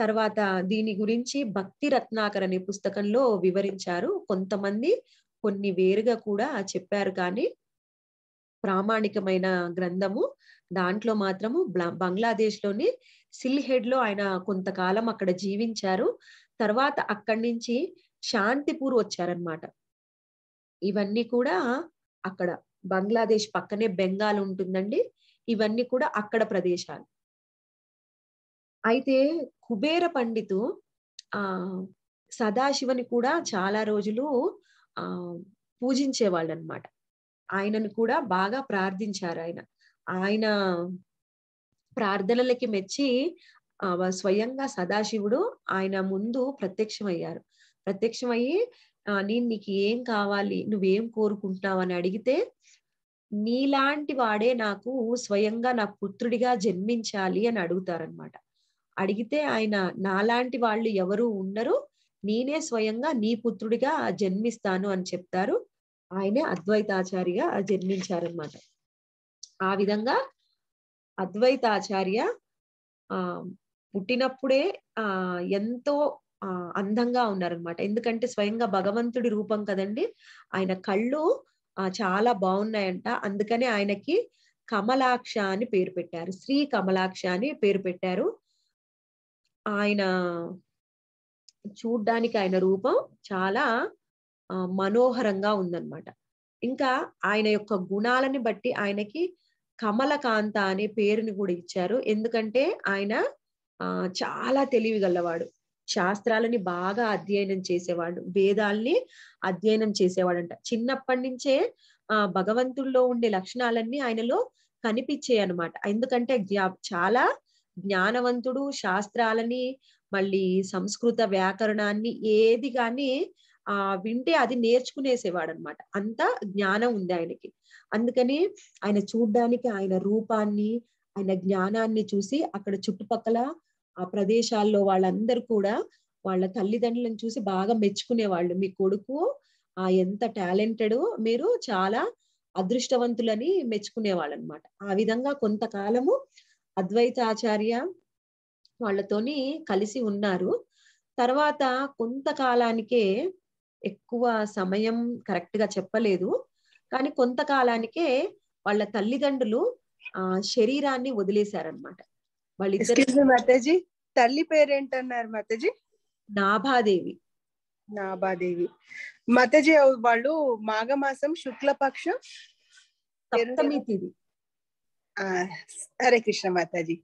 తర్వాత దీని గురించి భక్తి రత్నాకర్ అనే పుస్తకంలో వివరించారు కొంతమంది కొన్ని వేరుగా కూడా చెప్పారు కానీ ప్రామాణికమైన గ్రంథము దాంట్లో మాత్రము బంగ్లాదేశ్ లోని సిల్హెడ్ లో ఆయన కొంతకాలం అక్కడ జీవించారు తర్వాత అక్కడి నుంచి శాంతిపూర్ వచ్చారనమాట ఇవన్నీ కూడా అక్కడ బంగ్లాదేశ్ పక్కనే బెంగాల్ ఉంటుందండి ఇవన్నీ కూడా అక్కడ ప్రదేశాలు అయితే కుబేర పండితు ఆ సదాశివని కూడా చాలా రోజులు ఆ పూజించేవాళ్ళు అనమాట ఆయనను కూడా బాగా ప్రార్థించారు ఆయన ఆయన ప్రార్థనలకి మెచ్చి స్వయంగా సదాశివుడు ఆయన ముందు ప్రత్యక్షమయ్యారు ప్రత్యక్షమయ్యి నేను నీకు ఏం కావాలి నువ్వేం కోరుకుంటున్నావు అని అడిగితే నీలాంటి వాడే నాకు స్వయంగా నా పుత్రుడిగా జన్మించాలి అని అడుగుతారనమాట అడిగితే ఆయన నాలాంటి వాళ్ళు ఎవరు ఉండరు నేనే స్వయంగా నీ పుత్రుడిగా జన్మిస్తాను అని చెప్తారు ఆయనే అద్వైతాచార్యగా జన్మించారనమాట ఆ విధంగా అద్వైతాచార్య ఆ పుట్టినప్పుడే ఆ ఎంతో అందంగా ఉన్నారనమాట ఎందుకంటే స్వయంగా భగవంతుడి రూపం కదండి ఆయన కళ్ళు చాలా బాగున్నాయంట అందుకనే ఆయనకి కమలాక్ష అని పేరు పెట్టారు శ్రీ కమలాక్ష అని పేరు పెట్టారు ఆయన చూడ్డానికి ఆయన రూపం చాలా మనోహరంగా ఉందన్నమాట ఇంకా ఆయన యొక్క గుణాలని బట్టి ఆయనకి కమలకాంత అనే పేరుని కూడా ఇచ్చారు ఎందుకంటే ఆయన చాలా తెలివి గలవాడు శాస్త్రాలని బాగా అధ్యయనం చేసేవాడు వేదాల్ని అధ్యయనం చేసేవాడంట చిన్నప్పటి నుంచే ఆ భగవంతుల్లో ఉండే లక్షణాలన్నీ ఆయనలో కనిపించాయి అనమాట ఎందుకంటే చాలా జ్ఞానవంతుడు శాస్త్రాలని మళ్ళీ సంస్కృత వ్యాకరణాన్ని ఏది కానీ ఆ వింటే అది నేర్చుకునేసేవాడు అనమాట అంత జ్ఞానం ఉంది ఆయనకి అందుకని ఆయన చూడ్డానికి ఆయన రూపాన్ని ఆయన జ్ఞానాన్ని చూసి అక్కడ చుట్టుపక్కల ఆ ప్రదేశాల్లో వాళ్ళందరూ కూడా వాళ్ళ తల్లిదండ్రులను చూసి బాగా మెచ్చుకునేవాళ్ళు మీ కొడుకు ఆ ఎంత టాలెంటెడ్ మీరు చాలా అదృష్టవంతులని మెచ్చుకునేవాళ్ళు అనమాట ఆ విధంగా కొంతకాలము అద్వైతాచార్య వాళ్ళతోని కలిసి ఉన్నారు తర్వాత కొంతకాలానికే ఎక్కువ సమయం కరెక్ట్ గా చెప్పలేదు కానీ కొంతకాలానికే వాళ్ళ తల్లిదండ్రులు ఆ శరీరాన్ని వదిలేశారనమాట వాళ్ళిద్దరు మాతాజీ తల్లి పేరేంటన్నారు మాతాజీ నాభాదేవి నాభాదేవి మాతాజీ వాళ్ళు మాఘమాసం శుక్లపక్షం సప్తమి హరే ah, కృష్ణ మాతాజీ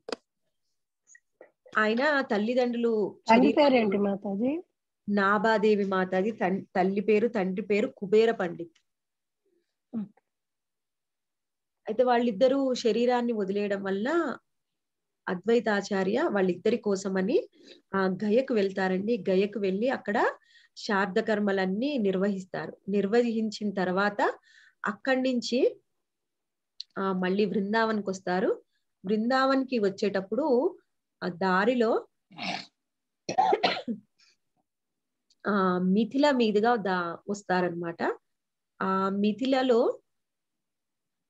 ఆయన తల్లిదండ్రులు పేరేంటి మాతాజీ నాభాదేవి మాతాజీ తల్లి పేరు తండ్రి పేరు కుబేర పండిత్ అయితే వాళ్ళిద్దరూ శరీరాన్ని వదిలేయడం వల్ల అద్వైతాచార్య వాళ్ళిద్దరి కోసమని ఆ గయకు వెళ్తారండి గయకు వెళ్ళి అక్కడ శార్ద కర్మలన్నీ నిర్వహిస్తారు నిర్వహించిన తర్వాత అక్కడి నుంచి మళ్ళీ బృందావన్కి వస్తారు బృందావన్కి వచ్చేటప్పుడు ఆ దారిలో ఆ మిథిల మీదుగా దా వస్తారనమాట ఆ మిథిలలో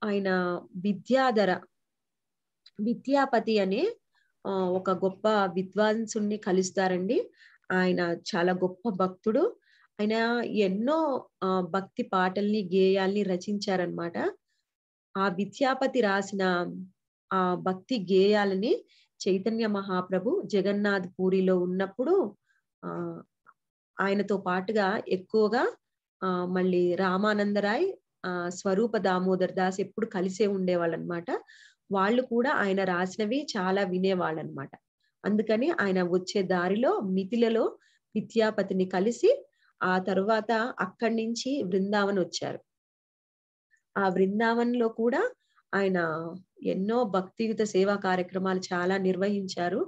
ఆయన విద్యాధర విద్యాపతి అనే ఒక గొప్ప విద్వాంసుని కలుస్తారండి ఆయన చాలా గొప్ప భక్తుడు ఆయన ఎన్నో భక్తి పాటల్ని గేయాల్ని రచించారనమాట ఆ విద్యాపతి రాసిన ఆ భక్తి గేయాలని చైతన్య మహాప్రభు జగన్నాథ్ పూరిలో ఉన్నప్పుడు ఆ ఆయనతో పాటుగా ఎక్కువగా ఆ మళ్ళీ రామానందరాయ్ ఆ స్వరూప దామోదర్ దాస్ ఎప్పుడు కలిసే ఉండేవాళ్ళు అనమాట వాళ్ళు కూడా ఆయన రాసినవి చాలా వినేవాళ్ళు అనమాట అందుకని ఆయన వచ్చే దారిలో మిథిలలో విద్యాపతిని కలిసి ఆ తర్వాత అక్కడి నుంచి బృందావన్ వచ్చారు ఆ లో కూడా ఆయన ఎన్నో భక్తియుత సేవా కార్యక్రమాలు చాలా నిర్వహించారు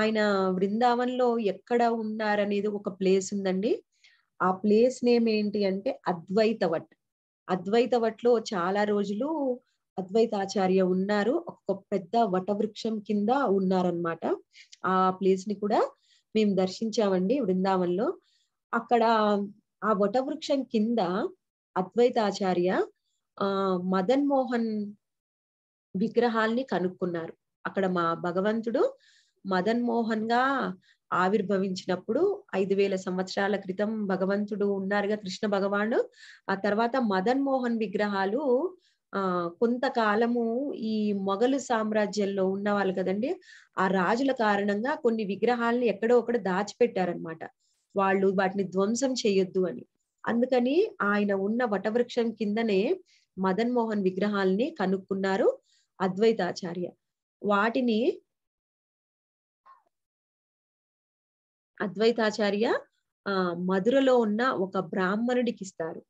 ఆయన లో ఎక్కడ ఉన్నారనేది ఒక ప్లేస్ ఉందండి ఆ ప్లేస్ నేమ్ ఏంటి అంటే అద్వైతవట్ అద్వైతవట్లో చాలా రోజులు అద్వైతాచార్య ఉన్నారు ఒక పెద్ద వటవృక్షం కింద ఉన్నారనమాట ఆ ప్లేస్ ని కూడా మేము దర్శించామండి లో అక్కడ ఆ వటవృక్షం కింద అద్వైతాచార్య మదన్ మోహన్ విగ్రహాల్ని కనుక్కున్నారు అక్కడ మా భగవంతుడు మదన్ మోహన్ గా ఆవిర్భవించినప్పుడు ఐదు వేల సంవత్సరాల క్రితం భగవంతుడు ఉన్నారుగా కృష్ణ భగవానుడు ఆ తర్వాత మదన్ మోహన్ విగ్రహాలు ఆ కొంతకాలము ఈ మొఘలు సామ్రాజ్యంలో ఉన్న వాళ్ళు కదండి ఆ రాజుల కారణంగా కొన్ని విగ్రహాలను ఎక్కడో ఒకటి దాచిపెట్టారనమాట వాళ్ళు వాటిని ధ్వంసం చేయొద్దు అని అందుకని ఆయన ఉన్న వటవృక్షం కిందనే మదన్ మోహన్ విగ్రహాలని కనుక్కున్నారు అద్వైతాచార్య వాటిని అద్వైతాచార్య ఆ మధురలో ఉన్న ఒక బ్రాహ్మణుడికి ఇస్తారు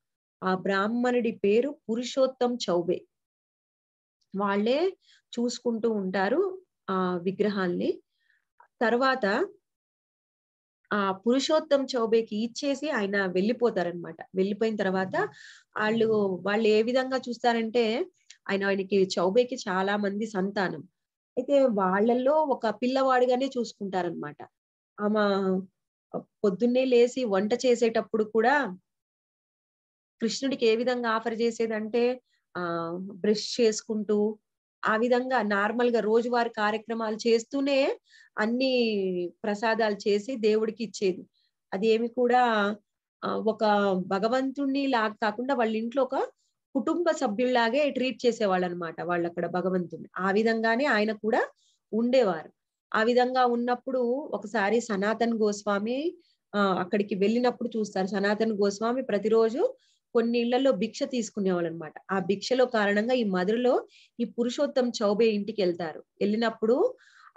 ఆ బ్రాహ్మణుడి పేరు పురుషోత్తం చౌబే వాళ్ళే చూసుకుంటూ ఉంటారు ఆ విగ్రహాల్ని తర్వాత ఆ పురుషోత్తం చౌబేకి ఇచ్చేసి ఆయన వెళ్ళిపోతారనమాట వెళ్ళిపోయిన తర్వాత వాళ్ళు వాళ్ళు ఏ విధంగా చూస్తారంటే ఆయన ఆయనకి చౌబేకి చాలా మంది సంతానం అయితే వాళ్ళల్లో ఒక పిల్లవాడిగానే చూసుకుంటారనమాట ఆమె పొద్దున్నే లేసి వంట చేసేటప్పుడు కూడా కృష్ణుడికి ఏ విధంగా ఆఫర్ చేసేదంటే ఆ బ్రష్ చేసుకుంటూ ఆ విధంగా నార్మల్ గా రోజువారి కార్యక్రమాలు చేస్తూనే అన్ని ప్రసాదాలు చేసి దేవుడికి ఇచ్చేది అదేమి కూడా ఒక భగవంతుణ్ణి లాగా కాకుండా వాళ్ళ ఇంట్లో ఒక కుటుంబ సభ్యుల్లాగే ట్రీట్ చేసేవాళ్ళు అనమాట వాళ్ళు అక్కడ భగవంతుని ఆ విధంగానే ఆయన కూడా ఉండేవారు ఆ విధంగా ఉన్నప్పుడు ఒకసారి సనాతన్ గోస్వామి అక్కడికి వెళ్ళినప్పుడు చూస్తారు సనాతన్ గోస్వామి ప్రతిరోజు కొన్ని ఇళ్లలో భిక్ష తీసుకునేవాళ్ళు అనమాట ఆ భిక్షలో కారణంగా ఈ మధురలో ఈ పురుషోత్తం చౌబే ఇంటికి వెళ్తారు వెళ్ళినప్పుడు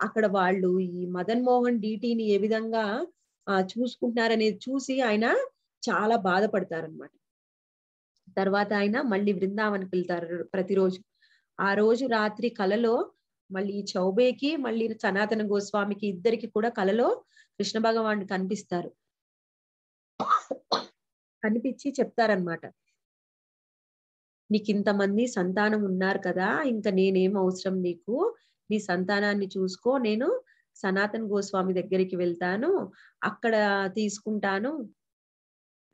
అక్కడ వాళ్ళు ఈ మదన్ మోహన్ డీటీని ఏ విధంగా ఆ చూసుకుంటున్నారనేది చూసి ఆయన చాలా బాధపడతారనమాట తర్వాత ఆయన మళ్ళీ వృందావన్కి వెళ్తారు ప్రతిరోజు ఆ రోజు రాత్రి కలలో మళ్ళీ చౌబేకి మళ్ళీ సనాతన గోస్వామికి ఇద్దరికి కూడా కలలో కృష్ణ భగవాన్ కనిపిస్తారు కనిపించి చెప్తారనమాట నీకు ఇంతమంది సంతానం ఉన్నారు కదా ఇంకా నేనేం అవసరం నీకు నీ సంతానాన్ని చూసుకో నేను సనాతన్ గోస్వామి దగ్గరికి వెళ్తాను అక్కడ తీసుకుంటాను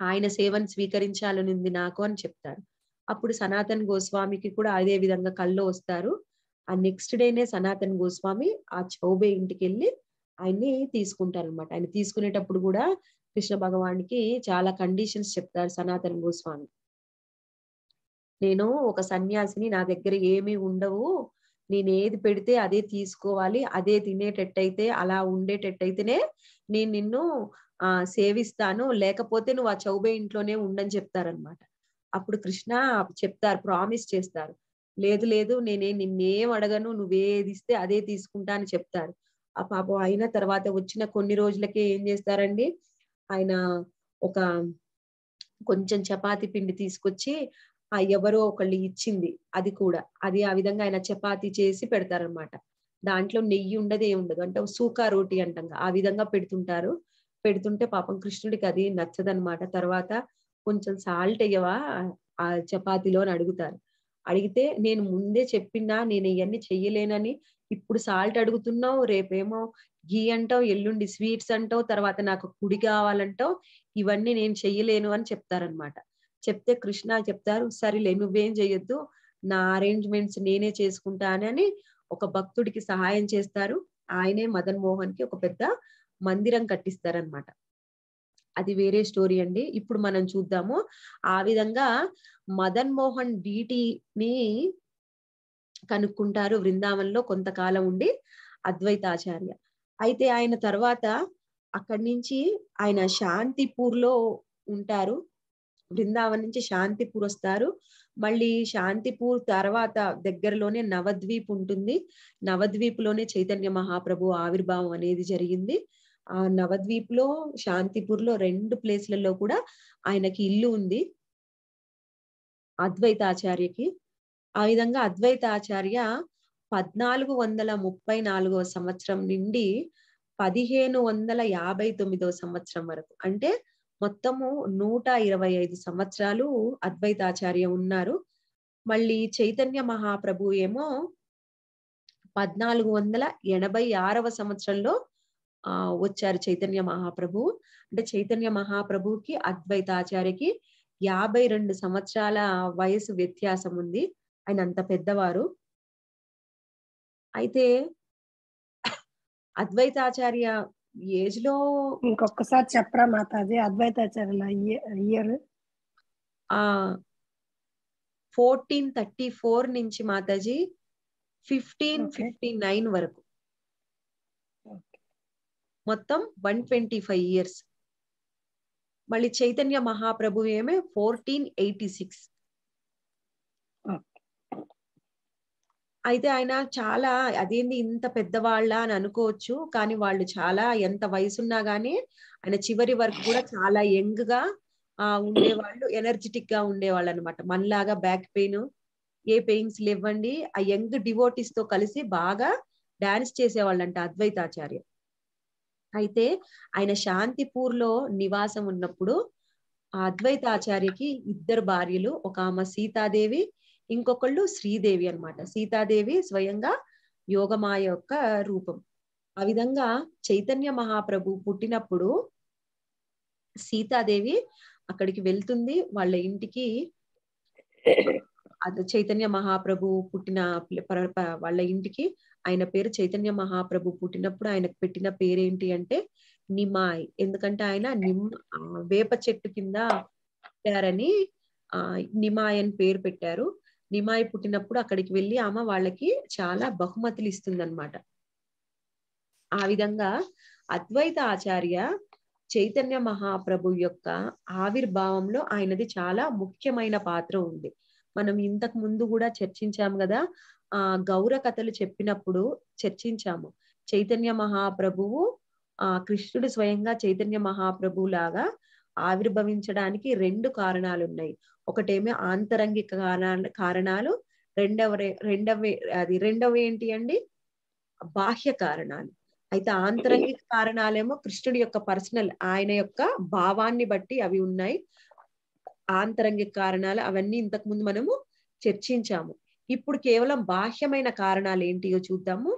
ఆయన సేవను స్వీకరించాలని ఉంది నాకు అని చెప్తారు అప్పుడు సనాతన్ గోస్వామికి కూడా అదే విధంగా కళ్ళు వస్తారు ఆ నెక్స్ట్ డేనే సనాతన్ గోస్వామి ఆ చౌబే ఇంటికి వెళ్ళి ఆయన్ని తీసుకుంటారు అనమాట ఆయన తీసుకునేటప్పుడు కూడా కృష్ణ భగవానికి చాలా కండిషన్స్ చెప్తారు సనాతన గోస్వామి నేను ఒక సన్యాసిని నా దగ్గర ఏమీ ఉండవు నేను ఏది పెడితే అదే తీసుకోవాలి అదే తినేటట్టయితే అలా ఉండేటట్టయితేనే నేను నిన్ను ఆ సేవిస్తాను లేకపోతే నువ్వు ఆ చౌబే ఇంట్లోనే ఉండని చెప్తారనమాట అప్పుడు కృష్ణ చెప్తారు ప్రామిస్ చేస్తారు లేదు లేదు నేనే నిన్నేం అడగను నువ్వేది ఇస్తే అదే తీసుకుంటా అని చెప్తారు ఆ పాపం అయిన తర్వాత వచ్చిన కొన్ని రోజులకే ఏం చేస్తారండి ఆయన ఒక కొంచెం చపాతి పిండి తీసుకొచ్చి ఆ ఎవరో ఒకళ్ళు ఇచ్చింది అది కూడా అది ఆ విధంగా ఆయన చపాతి చేసి పెడతారనమాట దాంట్లో నెయ్యి ఉండదు ఉండదు అంటే సూకా రోటీ అంటాం ఆ విధంగా పెడుతుంటారు పెడుతుంటే పాపం కృష్ణుడికి అది నచ్చదనమాట తర్వాత కొంచెం సాల్ట్ అయ్యవా ఆ చపాతీలో అని అడుగుతారు అడిగితే నేను ముందే చెప్పినా నేను ఇవన్నీ చెయ్యలేనని ఇప్పుడు సాల్ట్ అడుగుతున్నావు రేపేమో ఘీ అంటావు ఎల్లుండి స్వీట్స్ అంటావు తర్వాత నాకు కుడి కావాలంటావు ఇవన్నీ నేను చెయ్యలేను అని చెప్తారనమాట చెప్తే కృష్ణ చెప్తారు సరేలే నువ్వేం చెయ్యొద్దు నా అరేంజ్మెంట్స్ నేనే చేసుకుంటానని ఒక భక్తుడికి సహాయం చేస్తారు ఆయనే మదన్ మోహన్ కి ఒక పెద్ద మందిరం కట్టిస్తారనమాట అది వేరే స్టోరీ అండి ఇప్పుడు మనం చూద్దాము ఆ విధంగా మదన్ మోహన్ డీటీని కనుక్కుంటారు బృందావనంలో కొంతకాలం ఉండి అద్వైతాచార్య అయితే ఆయన తర్వాత అక్కడి నుంచి ఆయన శాంతిపూర్ లో ఉంటారు బృందావన్ నుంచి శాంతిపూర్ వస్తారు మళ్ళీ శాంతిపూర్ తర్వాత దగ్గరలోనే నవద్వీప్ ఉంటుంది నవద్వీప్ లోనే చైతన్య మహాప్రభు ఆవిర్భావం అనేది జరిగింది ఆ నవద్వీప్ లో శాంతిపూర్ లో రెండు ప్లేస్లలో కూడా ఆయనకి ఇల్లు ఉంది అద్వైతాచార్యకి ఆ విధంగా అద్వైతాచార్య పద్నాలుగు వందల ముప్పై నాలుగవ సంవత్సరం నుండి పదిహేను వందల యాభై తొమ్మిదవ సంవత్సరం వరకు అంటే మొత్తము నూట ఇరవై ఐదు సంవత్సరాలు అద్వైతాచార్య ఉన్నారు మళ్ళీ చైతన్య మహాప్రభు ఏమో పద్నాలుగు వందల ఎనభై ఆరవ సంవత్సరంలో ఆ వచ్చారు చైతన్య మహాప్రభు అంటే చైతన్య మహాప్రభుకి అద్వైతాచార్యకి యాభై రెండు సంవత్సరాల వయసు వ్యత్యాసం ఉంది ఆయన అంత పెద్దవారు అయితే అద్వైతాచార్య ఏజ్ లో ఇంకొకసారి చెప్పరా మాత అదే అద్వైతాచార్యుల ఇయర్ ఆ ఫోర్టీన్ థర్టీ ఫోర్ నుంచి మాతాజీ ఫిఫ్టీన్ ఫిఫ్టీ నైన్ వరకు మొత్తం వన్ ట్వంటీ ఫైవ్ ఇయర్స్ మళ్ళీ చైతన్య మహాప్రభు ఏమే ఫోర్టీన్ ఎయిటీ సిక్స్ అయితే ఆయన చాలా అదేంది ఇంత పెద్దవాళ్ళ అని అనుకోవచ్చు కానీ వాళ్ళు చాలా ఎంత వయసున్నా గానీ ఆయన చివరి వరకు కూడా చాలా యంగ్ గా ఆ ఉండేవాళ్ళు ఎనర్జెటిక్ గా ఉండేవాళ్ళు అనమాట మనలాగా బ్యాక్ పెయిన్ ఏ పెయిన్స్ లేవండి ఆ యంగ్ డివోటీస్ తో కలిసి బాగా డాన్స్ చేసేవాళ్ళంట అద్వైతాచార్య అయితే ఆయన శాంతిపూర్ లో నివాసం ఉన్నప్పుడు ఆ అద్వైతాచార్యకి ఇద్దరు భార్యలు ఒక ఆమె సీతాదేవి ఇంకొకళ్ళు శ్రీదేవి అనమాట సీతాదేవి స్వయంగా యోగమాయ యొక్క రూపం ఆ విధంగా చైతన్య మహాప్రభు పుట్టినప్పుడు సీతాదేవి అక్కడికి వెళ్తుంది వాళ్ళ ఇంటికి అది చైతన్య మహాప్రభు పుట్టిన వాళ్ళ ఇంటికి ఆయన పేరు చైతన్య మహాప్రభు పుట్టినప్పుడు ఆయనకు పెట్టిన పేరేంటి అంటే నిమాయ్ ఎందుకంటే ఆయన నిమ్ వేప చెట్టు కింద పెట్టారని నిమాయ్ అని పేరు పెట్టారు నిమాయి పుట్టినప్పుడు అక్కడికి వెళ్ళి ఆమె వాళ్ళకి చాలా బహుమతులు ఇస్తుందన్నమాట ఆ విధంగా అద్వైత ఆచార్య చైతన్య మహాప్రభు యొక్క ఆవిర్భావంలో ఆయనది చాలా ముఖ్యమైన పాత్ర ఉంది మనం ఇంతకు ముందు కూడా చర్చించాము కదా ఆ గౌర కథలు చెప్పినప్పుడు చర్చించాము చైతన్య మహాప్రభువు ఆ కృష్ణుడు స్వయంగా చైతన్య మహాప్రభువు లాగా ఆవిర్భవించడానికి రెండు కారణాలు ఉన్నాయి ఒకటేమి ఆంతరంగిక కారణాలు రెండవ రెండవ అది రెండవ ఏంటి అండి బాహ్య కారణాలు అయితే ఆంతరంగిక కారణాలేమో కృష్ణుడి యొక్క పర్సనల్ ఆయన యొక్క భావాన్ని బట్టి అవి ఉన్నాయి ఆంతరంగిక కారణాలు అవన్నీ ఇంతకు ముందు మనము చర్చించాము ఇప్పుడు కేవలం బాహ్యమైన కారణాలు ఏంటియో చూద్దాము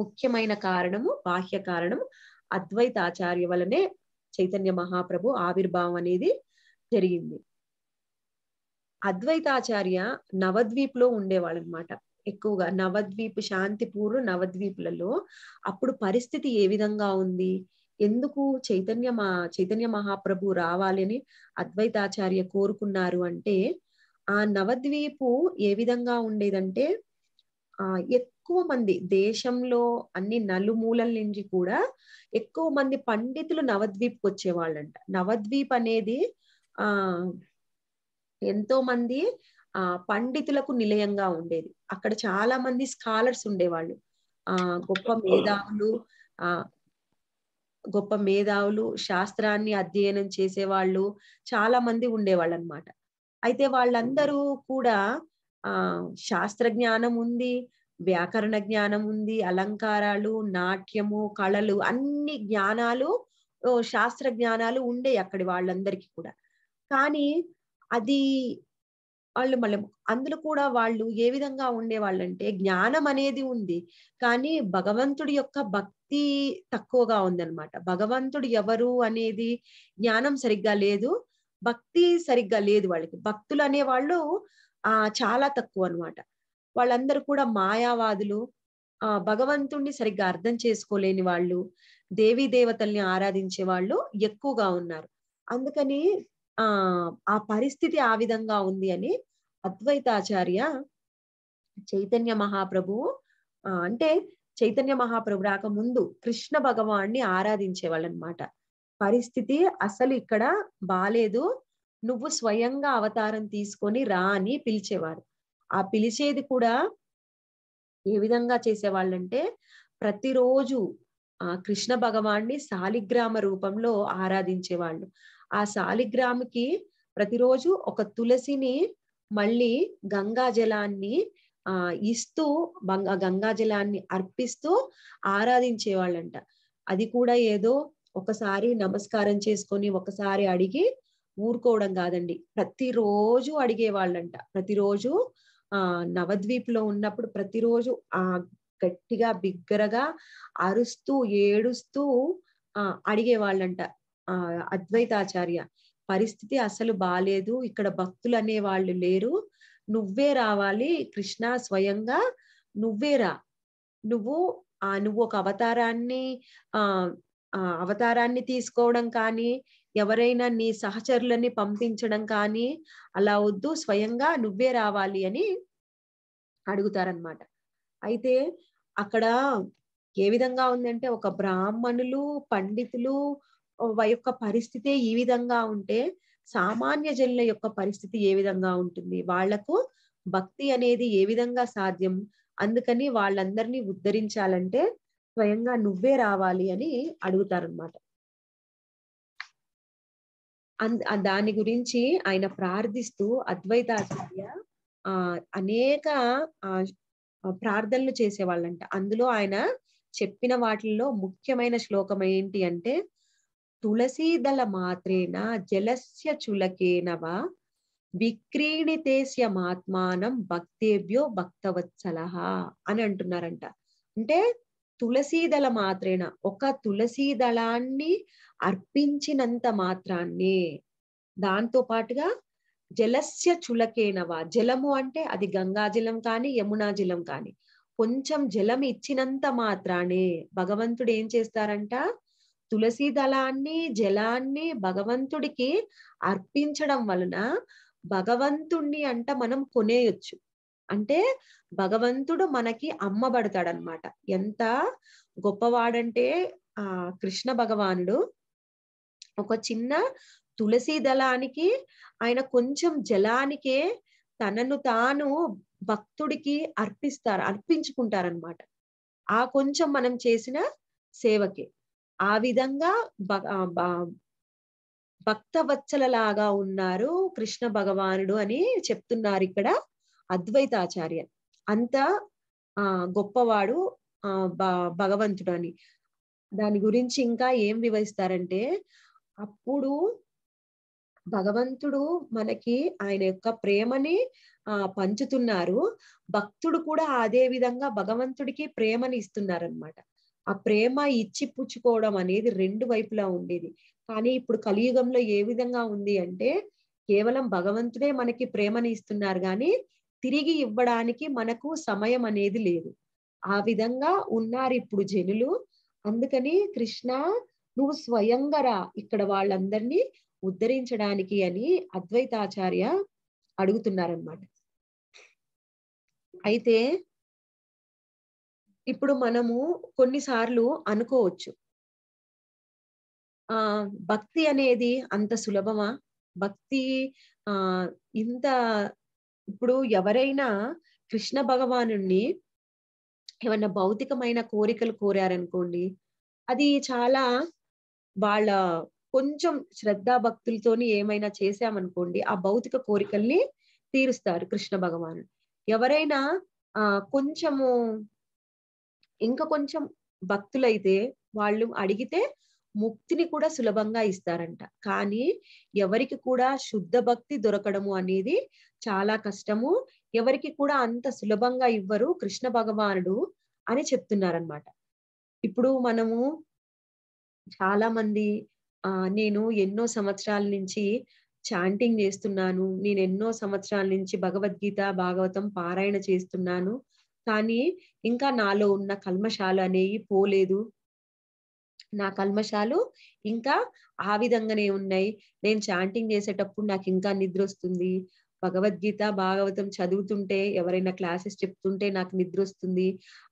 ముఖ్యమైన కారణము బాహ్య కారణము అద్వైత ఆచార్య వలనే చైతన్య మహాప్రభు ఆవిర్భావం అనేది జరిగింది అద్వైతాచార్య నవద్వీప్ లో ఉండేవాళ్ళు అనమాట ఎక్కువగా నవద్వీప్ శాంతిపూర్ నవద్వీపులలో అప్పుడు పరిస్థితి ఏ విధంగా ఉంది ఎందుకు చైతన్య మా చైతన్య మహాప్రభు రావాలి అని అద్వైతాచార్య కోరుకున్నారు అంటే ఆ నవద్వీపు ఏ విధంగా ఉండేదంటే ఆ ఎక్కువ మంది దేశంలో అన్ని నలుమూలల నుంచి కూడా ఎక్కువ మంది పండితులు నవద్వీప్కి వచ్చేవాళ్ళంట నవద్వీప్ అనేది ఆ ఎంతో మంది ఆ పండితులకు నిలయంగా ఉండేది అక్కడ చాలా మంది స్కాలర్స్ ఉండేవాళ్ళు ఆ గొప్ప మేధావులు ఆ గొప్ప మేధావులు శాస్త్రాన్ని అధ్యయనం చేసేవాళ్ళు చాలా మంది ఉండేవాళ్ళు అనమాట అయితే వాళ్ళందరూ కూడా ఆ శాస్త్ర జ్ఞానం ఉంది వ్యాకరణ జ్ఞానం ఉంది అలంకారాలు నాట్యము కళలు అన్ని జ్ఞానాలు శాస్త్ర జ్ఞానాలు ఉండే అక్కడి వాళ్ళందరికీ కూడా కానీ అది వాళ్ళు మళ్ళీ అందులో కూడా వాళ్ళు ఏ విధంగా ఉండేవాళ్ళంటే జ్ఞానం అనేది ఉంది కానీ భగవంతుడి యొక్క భక్తి తక్కువగా ఉందన్నమాట భగవంతుడు ఎవరు అనేది జ్ఞానం సరిగ్గా లేదు భక్తి సరిగ్గా లేదు వాళ్ళకి భక్తులు అనేవాళ్ళు ఆ చాలా తక్కువ అనమాట వాళ్ళందరూ కూడా మాయావాదులు ఆ భగవంతుణ్ణి సరిగ్గా అర్థం చేసుకోలేని వాళ్ళు దేవీ దేవతల్ని ఆరాధించే వాళ్ళు ఎక్కువగా ఉన్నారు అందుకని ఆ ఆ పరిస్థితి ఆ విధంగా ఉంది అని అద్వైతాచార్య చైతన్య మహాప్రభు అంటే చైతన్య మహాప్రభు రాకముందు కృష్ణ భగవాన్ని అనమాట పరిస్థితి అసలు ఇక్కడ బాలేదు నువ్వు స్వయంగా అవతారం తీసుకొని రా అని పిలిచేవారు ఆ పిలిచేది కూడా ఏ విధంగా చేసేవాళ్ళంటే ప్రతిరోజు ఆ కృష్ణ భగవాన్ని సాలిగ్రామ రూపంలో ఆరాధించేవాళ్ళు ఆ శాలిగ్రామ్కి ప్రతిరోజు ఒక తులసిని మళ్ళీ గంగా జలాన్ని ఆ ఇస్తూ గంగా జలాన్ని అర్పిస్తూ ఆరాధించేవాళ్ళంట అది కూడా ఏదో ఒకసారి నమస్కారం చేసుకొని ఒకసారి అడిగి ఊరుకోవడం కాదండి ప్రతిరోజు అడిగేవాళ్ళంట ప్రతిరోజు ఆ నవద్వీప్లో ఉన్నప్పుడు ప్రతిరోజు ఆ గట్టిగా బిగ్గరగా అరుస్తూ ఏడుస్తూ ఆ అడిగేవాళ్ళంట అద్వైతాచార్య పరిస్థితి అసలు బాలేదు ఇక్కడ భక్తులు అనే వాళ్ళు లేరు నువ్వే రావాలి కృష్ణ స్వయంగా నువ్వేరా నువ్వు ఆ నువ్వు ఒక అవతారాన్ని ఆ అవతారాన్ని తీసుకోవడం కానీ ఎవరైనా నీ సహచరులని పంపించడం కానీ అలా వద్దు స్వయంగా నువ్వే రావాలి అని అడుగుతారనమాట అయితే అక్కడ ఏ విధంగా ఉందంటే ఒక బ్రాహ్మణులు పండితులు యొక్క పరిస్థితే ఈ విధంగా ఉంటే సామాన్య జనుల యొక్క పరిస్థితి ఏ విధంగా ఉంటుంది వాళ్లకు భక్తి అనేది ఏ విధంగా సాధ్యం అందుకని వాళ్ళందరినీ ఉద్ధరించాలంటే స్వయంగా నువ్వే రావాలి అని అడుగుతారనమాట దాని గురించి ఆయన ప్రార్థిస్తూ అద్వైతాచార్య ఆ అనేక ప్రార్థనలు చేసేవాళ్ళంట అందులో ఆయన చెప్పిన వాటిల్లో ముఖ్యమైన శ్లోకం ఏంటి అంటే తులసీదళ మాత్రేన జలస్య చులకేన వా విక్రీణితేస్య మాత్మానం భక్తేభ్యో భక్తవత్సల అని అంటున్నారంట అంటే తులసీదళ మాత్రేన ఒక తులసీదళాన్ని అర్పించినంత మాత్రాన్ని దాంతో పాటుగా జలస్య చులకేనవా జలము అంటే అది గంగా జలం కానీ యమునా జలం కానీ కొంచెం జలం ఇచ్చినంత మాత్రానే భగవంతుడు ఏం చేస్తారంట తులసి దళాన్ని జలాన్ని భగవంతుడికి అర్పించడం వలన భగవంతుణ్ణి అంట మనం కొనేయొచ్చు అంటే భగవంతుడు మనకి అమ్మబడతాడనమాట ఎంత గొప్పవాడంటే ఆ కృష్ణ భగవానుడు ఒక చిన్న తులసి దళానికి ఆయన కొంచెం జలానికే తనను తాను భక్తుడికి అర్పిస్తారు అర్పించుకుంటారనమాట ఆ కొంచెం మనం చేసిన సేవకే ఆ విధంగా భక్తవత్సలలాగా ఉన్నారు కృష్ణ భగవానుడు అని చెప్తున్నారు ఇక్కడ అద్వైతాచార్య అంత ఆ గొప్పవాడు ఆ భగవంతుడు అని దాని గురించి ఇంకా ఏం వివరిస్తారంటే అప్పుడు భగవంతుడు మనకి ఆయన యొక్క ప్రేమని ఆ పంచుతున్నారు భక్తుడు కూడా అదే విధంగా భగవంతుడికి ప్రేమని ఇస్తున్నారు అనమాట ఆ ప్రేమ ఇచ్చి పుచ్చుకోవడం అనేది రెండు వైపులా ఉండేది కానీ ఇప్పుడు కలియుగంలో ఏ విధంగా ఉంది అంటే కేవలం భగవంతుడే మనకి ప్రేమని ఇస్తున్నారు కానీ తిరిగి ఇవ్వడానికి మనకు సమయం అనేది లేదు ఆ విధంగా ఉన్నారు ఇప్పుడు జనులు అందుకని కృష్ణ నువ్వు స్వయంగా రా ఇక్కడ వాళ్ళందరినీ ఉద్ధరించడానికి అని అద్వైతాచార్య అడుగుతున్నారనమాట అయితే ఇప్పుడు మనము కొన్నిసార్లు అనుకోవచ్చు ఆ భక్తి అనేది అంత సులభమా భక్తి ఆ ఇంత ఇప్పుడు ఎవరైనా కృష్ణ భగవాను ఏమన్నా భౌతికమైన కోరికలు కోరారనుకోండి అది చాలా వాళ్ళ కొంచెం శ్రద్ధా భక్తులతోని ఏమైనా చేశామనుకోండి ఆ భౌతిక కోరికల్ని తీరుస్తారు కృష్ణ భగవాను ఎవరైనా ఆ కొంచెము ఇంకా కొంచెం భక్తులైతే వాళ్ళు అడిగితే ముక్తిని కూడా సులభంగా ఇస్తారంట కానీ ఎవరికి కూడా శుద్ధ భక్తి దొరకడము అనేది చాలా కష్టము ఎవరికి కూడా అంత సులభంగా ఇవ్వరు కృష్ణ భగవానుడు అని చెప్తున్నారనమాట ఇప్పుడు మనము చాలా మంది ఆ నేను ఎన్నో సంవత్సరాల నుంచి చాంటింగ్ చేస్తున్నాను నేను ఎన్నో సంవత్సరాల నుంచి భగవద్గీత భాగవతం పారాయణ చేస్తున్నాను కానీ ఇంకా నాలో ఉన్న కల్మశాలు అనేవి పోలేదు నా కల్మశాలు ఇంకా ఆ విధంగానే ఉన్నాయి నేను చాంటింగ్ చేసేటప్పుడు నాకు ఇంకా నిద్ర వస్తుంది భగవద్గీత భాగవతం చదువుతుంటే ఎవరైనా క్లాసెస్ చెప్తుంటే నాకు నిద్ర వస్తుంది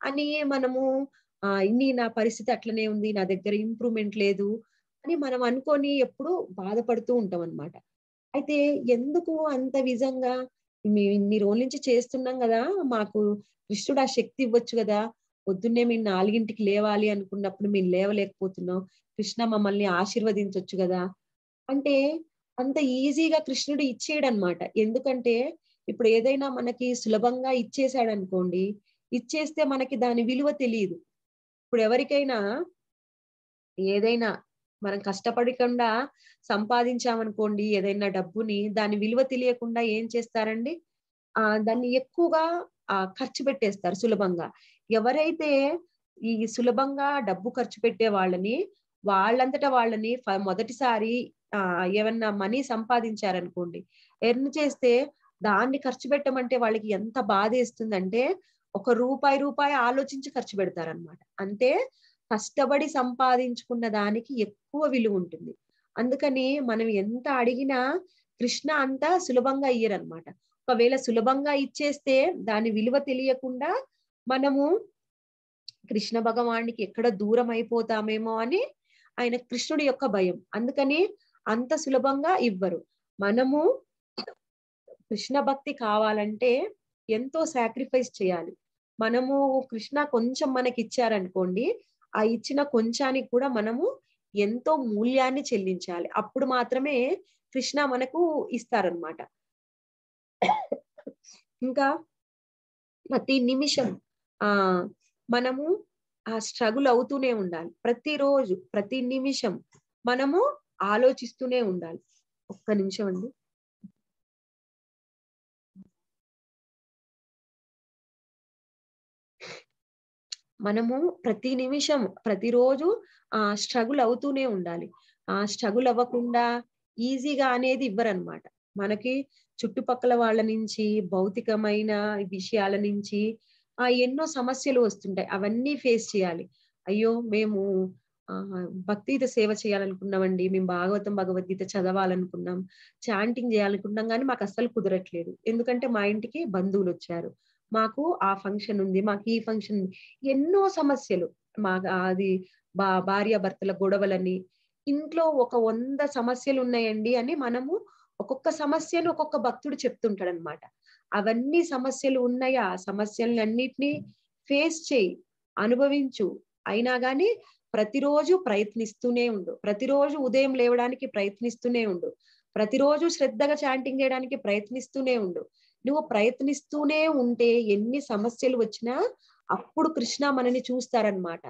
అని మనము ఇన్ని నా పరిస్థితి అట్లనే ఉంది నా దగ్గర ఇంప్రూవ్మెంట్ లేదు అని మనం అనుకొని ఎప్పుడు బాధపడుతూ ఉంటాం అనమాట అయితే ఎందుకు అంత విధంగా మీ రోల్ నుంచి చేస్తున్నాం కదా మాకు కృష్ణుడు ఆ శక్తి ఇవ్వచ్చు కదా పొద్దున్నే మేము నాలుగింటికి లేవాలి అనుకున్నప్పుడు మేము లేవలేకపోతున్నాం కృష్ణ మమ్మల్ని ఆశీర్వదించవచ్చు కదా అంటే అంత ఈజీగా కృష్ణుడు ఇచ్చేయడనమాట ఎందుకంటే ఇప్పుడు ఏదైనా మనకి సులభంగా ఇచ్చేసాడు అనుకోండి ఇచ్చేస్తే మనకి దాని విలువ తెలియదు ఇప్పుడు ఎవరికైనా ఏదైనా మనం కష్టపడకుండా సంపాదించామనుకోండి ఏదైనా డబ్బుని దాని విలువ తెలియకుండా ఏం చేస్తారండి ఆ దాన్ని ఎక్కువగా ఆ ఖర్చు పెట్టేస్తారు సులభంగా ఎవరైతే ఈ సులభంగా డబ్బు ఖర్చు పెట్టే వాళ్ళని వాళ్ళంతటా వాళ్ళని మొదటిసారి ఆ ఏమన్నా మనీ సంపాదించారనుకోండి ఎర్న్ చేస్తే దాన్ని ఖర్చు పెట్టమంటే వాళ్ళకి ఎంత బాధ ఇస్తుందంటే ఒక రూపాయి రూపాయి ఆలోచించి ఖర్చు పెడతారనమాట అంటే కష్టపడి సంపాదించుకున్న దానికి ఎక్కువ విలువ ఉంటుంది అందుకని మనం ఎంత అడిగినా కృష్ణ అంతా సులభంగా ఇయ్యరనమాట ఒకవేళ సులభంగా ఇచ్చేస్తే దాని విలువ తెలియకుండా మనము కృష్ణ భగవానికి ఎక్కడ దూరం అయిపోతామేమో అని ఆయన కృష్ణుడి యొక్క భయం అందుకని అంత సులభంగా ఇవ్వరు మనము కృష్ణ భక్తి కావాలంటే ఎంతో సాక్రిఫైస్ చేయాలి మనము కృష్ణ కొంచెం మనకి ఇచ్చారనుకోండి ఆ ఇచ్చిన కొంచానికి కూడా మనము ఎంతో మూల్యాన్ని చెల్లించాలి అప్పుడు మాత్రమే కృష్ణ మనకు ఇస్తారనమాట ఇంకా ప్రతి నిమిషం ఆ మనము ఆ స్ట్రగుల్ అవుతూనే ఉండాలి ప్రతిరోజు ప్రతి నిమిషం మనము ఆలోచిస్తూనే ఉండాలి ఒక్క నిమిషం అండి మనము ప్రతి నిమిషం ప్రతిరోజు ఆ స్ట్రగుల్ అవుతూనే ఉండాలి ఆ స్ట్రగుల్ అవ్వకుండా ఈజీగా అనేది ఇవ్వరనమాట మనకి చుట్టుపక్కల వాళ్ళ నుంచి భౌతికమైన విషయాల నుంచి ఆ ఎన్నో సమస్యలు వస్తుంటాయి అవన్నీ ఫేస్ చేయాలి అయ్యో మేము భక్తియుత సేవ చేయాలనుకున్నామండి మేము భాగవతం భగవద్గీత చదవాలనుకున్నాం చాంటింగ్ చేయాలనుకున్నాం కానీ మాకు అస్సలు కుదరట్లేదు ఎందుకంటే మా ఇంటికి బంధువులు వచ్చారు మాకు ఆ ఫంక్షన్ ఉంది మాకు ఈ ఫంక్షన్ ఉంది ఎన్నో సమస్యలు మా అది బా భర్తల గొడవలని ఇంట్లో ఒక వంద సమస్యలు ఉన్నాయండి అని మనము ఒక్కొక్క సమస్యను ఒక్కొక్క భక్తుడు చెప్తుంటాడు అనమాట అవన్నీ సమస్యలు ఉన్నాయా ఆ అన్నిటినీ ఫేస్ చేయి అనుభవించు అయినా కానీ ప్రతిరోజు ప్రయత్నిస్తూనే ఉండు ప్రతిరోజు ఉదయం లేవడానికి ప్రయత్నిస్తూనే ఉండు ప్రతిరోజు శ్రద్ధగా చాంటింగ్ చేయడానికి ప్రయత్నిస్తూనే ఉండు నువ్వు ప్రయత్నిస్తూనే ఉంటే ఎన్ని సమస్యలు వచ్చినా అప్పుడు కృష్ణ మనని చూస్తారనమాట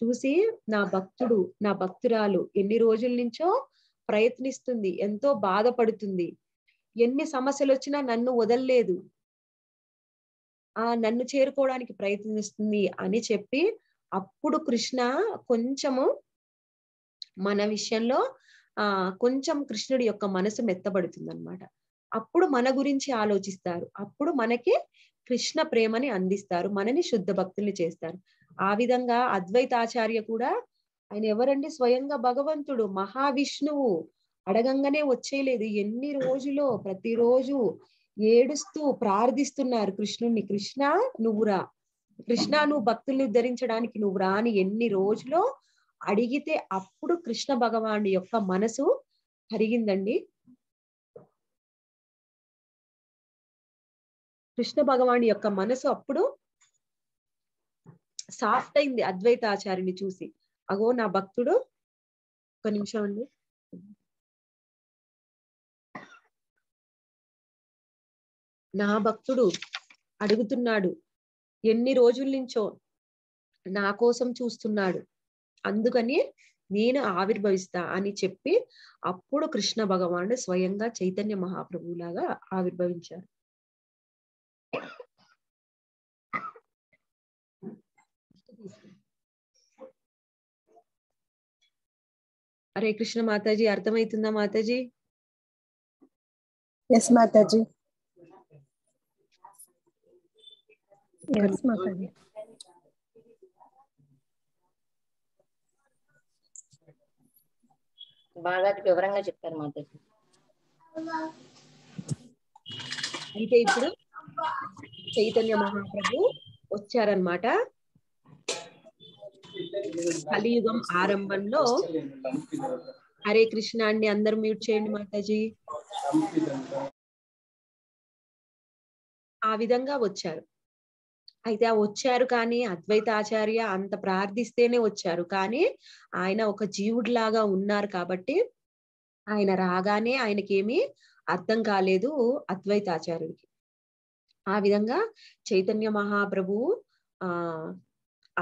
చూసి నా భక్తుడు నా భక్తురాలు ఎన్ని రోజుల నుంచో ప్రయత్నిస్తుంది ఎంతో బాధపడుతుంది ఎన్ని సమస్యలు వచ్చినా నన్ను వదల్లేదు ఆ నన్ను చేరుకోవడానికి ప్రయత్నిస్తుంది అని చెప్పి అప్పుడు కృష్ణ కొంచెము మన విషయంలో ఆ కొంచెం కృష్ణుడి యొక్క మనసు మెత్తబడుతుంది అనమాట అప్పుడు మన గురించి ఆలోచిస్తారు అప్పుడు మనకే కృష్ణ ప్రేమని అందిస్తారు మనని శుద్ధ భక్తుల్ని చేస్తారు ఆ విధంగా అద్వైతాచార్య కూడా ఆయన ఎవరండి స్వయంగా భగవంతుడు మహావిష్ణువు అడగంగానే వచ్చేయలేదు ఎన్ని రోజులో ప్రతిరోజు ఏడుస్తూ ప్రార్థిస్తున్నారు కృష్ణుణ్ణి కృష్ణ నువ్వురా కృష్ణ నువ్వు భక్తుల్ని ఉద్ధరించడానికి నువ్వు రాని ఎన్ని రోజులో అడిగితే అప్పుడు కృష్ణ భగవాను యొక్క మనసు కరిగిందండి కృష్ణ భగవాని యొక్క మనసు అప్పుడు సాఫ్ట్ అయింది అద్వైతాచార్యుని చూసి అగో నా భక్తుడు ఒక నిమిషం అండి నా భక్తుడు అడుగుతున్నాడు ఎన్ని రోజుల నుంచో నా కోసం చూస్తున్నాడు అందుకని నేను ఆవిర్భవిస్తా అని చెప్పి అప్పుడు కృష్ణ భగవానుడు స్వయంగా చైతన్య మహాప్రభువులాగా ఆవిర్భవించారు హరే కృష్ణ మాతాజీ అర్థమైతుందా మాతాజీ ఎస్ మాతాజీ బాగా వివరంగా చెప్తారు మాతాజీ అయితే ఇప్పుడు చైతన్య మహాప్రభు వచ్చారనమాట కలియుగం ఆరంభంలో హరే కృష్ణ అండి అందరు మ్యూట్ చేయండి మాతాజీ ఆ విధంగా వచ్చారు అయితే వచ్చారు కానీ అద్వైత ఆచార్య అంత ప్రార్థిస్తేనే వచ్చారు కానీ ఆయన ఒక జీవుడిలాగా ఉన్నారు కాబట్టి ఆయన రాగానే ఆయనకేమి అర్థం కాలేదు అద్వైతాచార్యుడికి ఆ విధంగా చైతన్య మహాప్రభు ఆ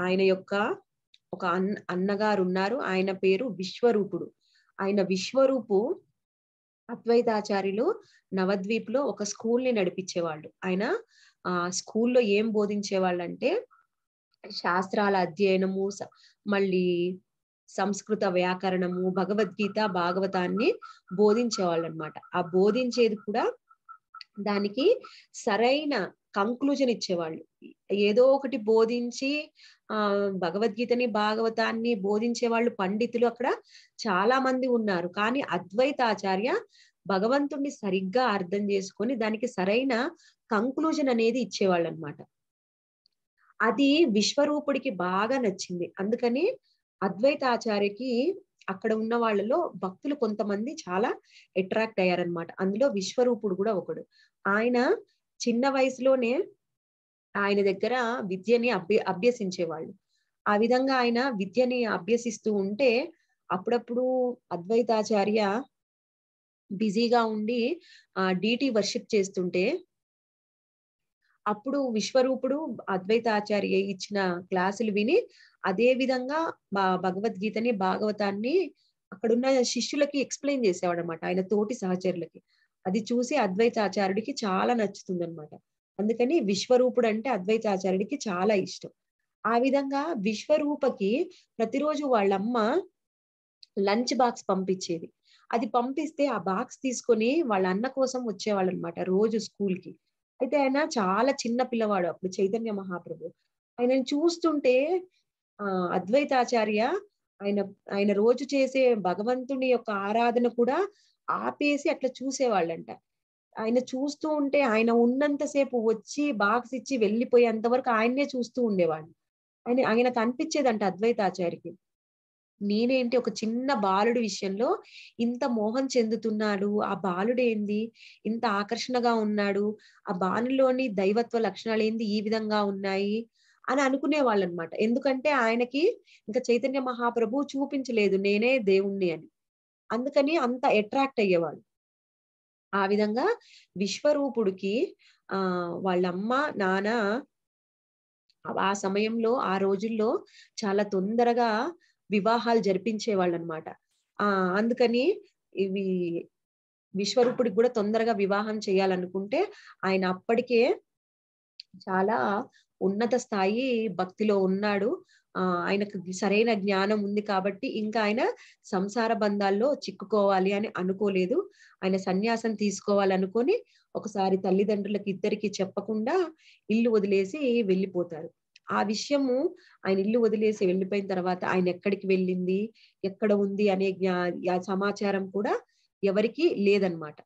ఆయన యొక్క ఒక అన్న అన్నగారు ఉన్నారు ఆయన పేరు విశ్వరూపుడు ఆయన విశ్వరూపు అద్వైతాచార్యులు నవద్వీప్లో ఒక స్కూల్ని నడిపించేవాళ్ళు ఆయన ఆ స్కూల్లో ఏం బోధించేవాళ్ళు అంటే శాస్త్రాల అధ్యయనము మళ్ళీ సంస్కృత వ్యాకరణము భగవద్గీత భాగవతాన్ని బోధించేవాళ్ళు అనమాట ఆ బోధించేది కూడా దానికి సరైన కంక్లూజన్ ఇచ్చేవాళ్ళు ఏదో ఒకటి బోధించి ఆ భగవద్గీతని భాగవతాన్ని బోధించే వాళ్ళు పండితులు అక్కడ చాలా మంది ఉన్నారు కానీ అద్వైతాచార్య భగవంతుణ్ణి సరిగ్గా అర్థం చేసుకొని దానికి సరైన కంక్లూజన్ అనేది ఇచ్చేవాళ్ళు అనమాట అది విశ్వరూపుడికి బాగా నచ్చింది అందుకని అద్వైతాచార్యకి అక్కడ ఉన్న వాళ్ళలో భక్తులు కొంతమంది చాలా అట్రాక్ట్ అయ్యారనమాట అందులో విశ్వరూపుడు కూడా ఒకడు ఆయన చిన్న వయసులోనే ఆయన దగ్గర విద్యని అభ్య అభ్యసించేవాళ్ళు ఆ విధంగా ఆయన విద్యని అభ్యసిస్తూ ఉంటే అప్పుడప్పుడు అద్వైతాచార్య బిజీగా ఉండి ఆ డీటీ వర్షిప్ చేస్తుంటే అప్పుడు విశ్వరూపుడు అద్వైతాచార్య ఇచ్చిన క్లాసులు విని అదే విధంగా భగవద్గీతని భాగవతాన్ని అక్కడున్న శిష్యులకి ఎక్స్ప్లెయిన్ చేసేవాడు అనమాట ఆయన తోటి సహచరులకి అది చూసి అద్వైతాచార్యుడికి చాలా నచ్చుతుంది అనమాట అందుకని విశ్వరూపుడు అంటే అద్వైతాచార్యుడికి చాలా ఇష్టం ఆ విధంగా విశ్వరూపకి ప్రతిరోజు వాళ్ళమ్మ లంచ్ బాక్స్ పంపించేది అది పంపిస్తే ఆ బాక్స్ తీసుకొని వాళ్ళ అన్న కోసం వచ్చేవాళ్ళు అనమాట రోజు స్కూల్ కి అయితే ఆయన చాలా చిన్న పిల్లవాడు అప్పుడు చైతన్య మహాప్రభు ఆయనను చూస్తుంటే అద్వైతాచార్య ఆయన ఆయన రోజు చేసే భగవంతుని యొక్క ఆరాధన కూడా ఆపేసి అట్లా చూసేవాళ్ళంట ఆయన చూస్తూ ఉంటే ఆయన ఉన్నంతసేపు వచ్చి బాక్స్ ఇచ్చి వెళ్ళిపోయేంత వరకు ఆయన్నే చూస్తూ ఉండేవాళ్ళు ఆయన ఆయనకు అనిపించేదంట అద్వైతాచార్యకి నేనేంటి ఒక చిన్న బాలుడి విషయంలో ఇంత మోహం చెందుతున్నాడు ఆ బాలుడేంది ఇంత ఆకర్షణగా ఉన్నాడు ఆ బాలులోని దైవత్వ లక్షణాలు ఏంది ఈ విధంగా ఉన్నాయి అని అనుకునే వాళ్ళు అనమాట ఎందుకంటే ఆయనకి ఇంకా చైతన్య మహాప్రభు చూపించలేదు నేనే దేవుణ్ణి అని అందుకని అంత అట్రాక్ట్ అయ్యేవాళ్ళు ఆ విధంగా విశ్వరూపుడికి ఆ వాళ్ళమ్మ నాన్న ఆ సమయంలో ఆ రోజుల్లో చాలా తొందరగా వివాహాలు జరిపించేవాళ్ళు అనమాట ఆ అందుకని ఇవి విశ్వరూపుడికి కూడా తొందరగా వివాహం చేయాలనుకుంటే ఆయన అప్పటికే చాలా ఉన్నత స్థాయి భక్తిలో ఉన్నాడు ఆ ఆయనకు సరైన జ్ఞానం ఉంది కాబట్టి ఇంకా ఆయన సంసార బంధాల్లో చిక్కుకోవాలి అని అనుకోలేదు ఆయన సన్యాసం తీసుకోవాలనుకొని ఒకసారి తల్లిదండ్రులకు ఇద్దరికి చెప్పకుండా ఇల్లు వదిలేసి వెళ్ళిపోతారు ఆ విషయము ఆయన ఇల్లు వదిలేసి వెళ్ళిపోయిన తర్వాత ఆయన ఎక్కడికి వెళ్ళింది ఎక్కడ ఉంది అనే సమాచారం కూడా ఎవరికి లేదనమాట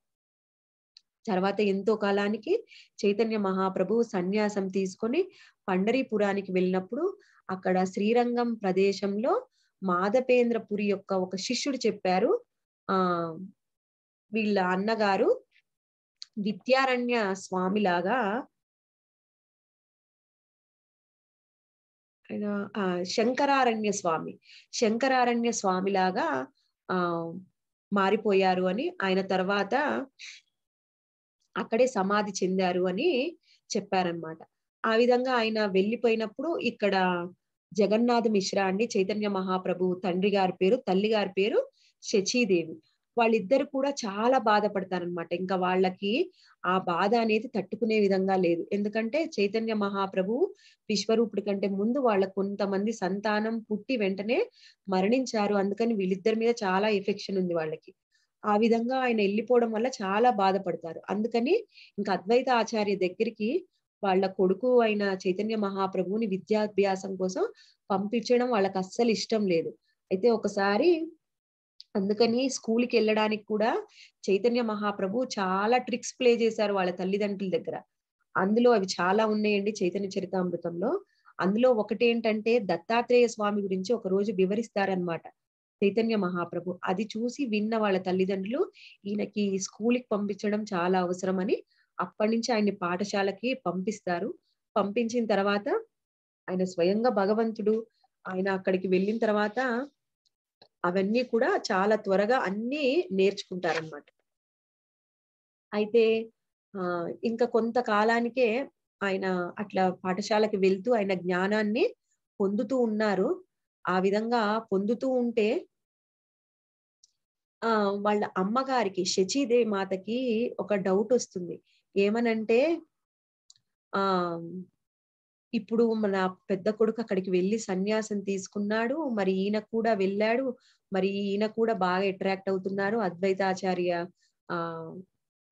తర్వాత ఎంతో కాలానికి చైతన్య మహాప్రభు సన్యాసం తీసుకొని పండరీపురానికి వెళ్ళినప్పుడు అక్కడ శ్రీరంగం ప్రదేశంలో మాధపేంద్రపురి యొక్క ఒక శిష్యుడు చెప్పారు ఆ వీళ్ళ అన్నగారు విద్యారణ్య స్వామిలాగా శంకరారణ్య స్వామి శంకరారణ్య స్వామిలాగా ఆ మారిపోయారు అని ఆయన తర్వాత అక్కడే సమాధి చెందారు అని చెప్పారనమాట ఆ విధంగా ఆయన వెళ్ళిపోయినప్పుడు ఇక్కడ జగన్నాథ్ మిశ్రా అండి చైతన్య మహాప్రభు తండ్రి గారి పేరు తల్లి గారి పేరు శచీదేవి వాళ్ళిద్దరు కూడా చాలా బాధపడతారనమాట ఇంకా వాళ్ళకి ఆ బాధ అనేది తట్టుకునే విధంగా లేదు ఎందుకంటే చైతన్య మహాప్రభు విశ్వరూపుడి కంటే ముందు వాళ్ళ కొంతమంది సంతానం పుట్టి వెంటనే మరణించారు అందుకని వీళ్ళిద్దరి మీద చాలా ఎఫెక్షన్ ఉంది వాళ్ళకి ఆ విధంగా ఆయన వెళ్ళిపోవడం వల్ల చాలా బాధపడతారు అందుకని ఇంకా అద్వైత ఆచార్య దగ్గరికి వాళ్ళ కొడుకు అయిన చైతన్య మహాప్రభువుని విద్యాభ్యాసం కోసం పంపించడం వాళ్ళకి అస్సలు ఇష్టం లేదు అయితే ఒకసారి అందుకని స్కూల్కి వెళ్ళడానికి కూడా చైతన్య మహాప్రభు చాలా ట్రిక్స్ ప్లే చేశారు వాళ్ళ తల్లిదండ్రుల దగ్గర అందులో అవి చాలా ఉన్నాయండి చైతన్య చరితామృతంలో అందులో ఒకటి ఏంటంటే దత్తాత్రేయ స్వామి గురించి ఒక రోజు వివరిస్తారనమాట చైతన్య మహాప్రభు అది చూసి విన్న వాళ్ళ తల్లిదండ్రులు ఈయనకి స్కూల్కి పంపించడం చాలా అవసరం అని అప్పటి నుంచి ఆయన్ని పాఠశాలకి పంపిస్తారు పంపించిన తర్వాత ఆయన స్వయంగా భగవంతుడు ఆయన అక్కడికి వెళ్ళిన తర్వాత అవన్నీ కూడా చాలా త్వరగా అన్నీ నేర్చుకుంటారనమాట అయితే ఆ ఇంకా కొంతకాలానికే ఆయన అట్లా పాఠశాలకి వెళ్తూ ఆయన జ్ఞానాన్ని పొందుతూ ఉన్నారు ఆ విధంగా పొందుతూ ఉంటే ఆ వాళ్ళ అమ్మగారికి శచీదేవి మాతకి ఒక డౌట్ వస్తుంది ఏమనంటే ఆ ఇప్పుడు మన పెద్ద కొడుకు అక్కడికి వెళ్ళి సన్యాసం తీసుకున్నాడు మరి ఈయన కూడా వెళ్ళాడు మరి ఈయన కూడా బాగా అట్రాక్ట్ అవుతున్నారు అద్వైతాచార్య ఆ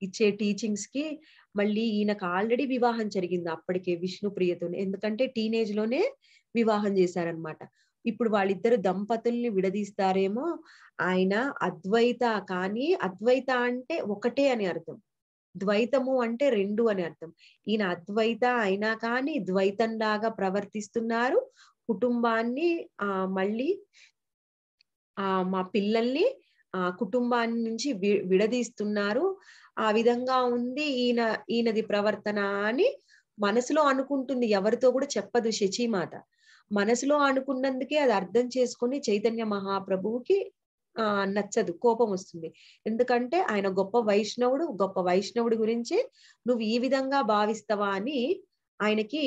ఇచ్చే టీచింగ్స్ కి మళ్ళీ ఈయనకు ఆల్రెడీ వివాహం జరిగింది అప్పటికే విష్ణు ప్రియతో ఎందుకంటే టీనేజ్ లోనే వివాహం చేశారనమాట ఇప్పుడు వాళ్ళిద్దరు దంపతుల్ని విడదీస్తారేమో ఆయన అద్వైత కానీ అద్వైత అంటే ఒకటే అని అర్థం ద్వైతము అంటే రెండు అని అర్థం ఈయన అద్వైత అయినా కానీ ద్వైతంలాగా ప్రవర్తిస్తున్నారు కుటుంబాన్ని ఆ మళ్ళీ ఆ మా పిల్లల్ని ఆ కుటుంబాన్ని నుంచి విడదీస్తున్నారు ఆ విధంగా ఉంది ఈయన ఈయనది ప్రవర్తన అని మనసులో అనుకుంటుంది ఎవరితో కూడా చెప్పదు శచీమాత మనసులో అనుకున్నందుకే అది అర్థం చేసుకుని చైతన్య మహాప్రభువుకి ఆ నచ్చదు కోపం వస్తుంది ఎందుకంటే ఆయన గొప్ప వైష్ణవుడు గొప్ప వైష్ణవుడి గురించి నువ్వు ఈ విధంగా భావిస్తావా అని ఆయనకి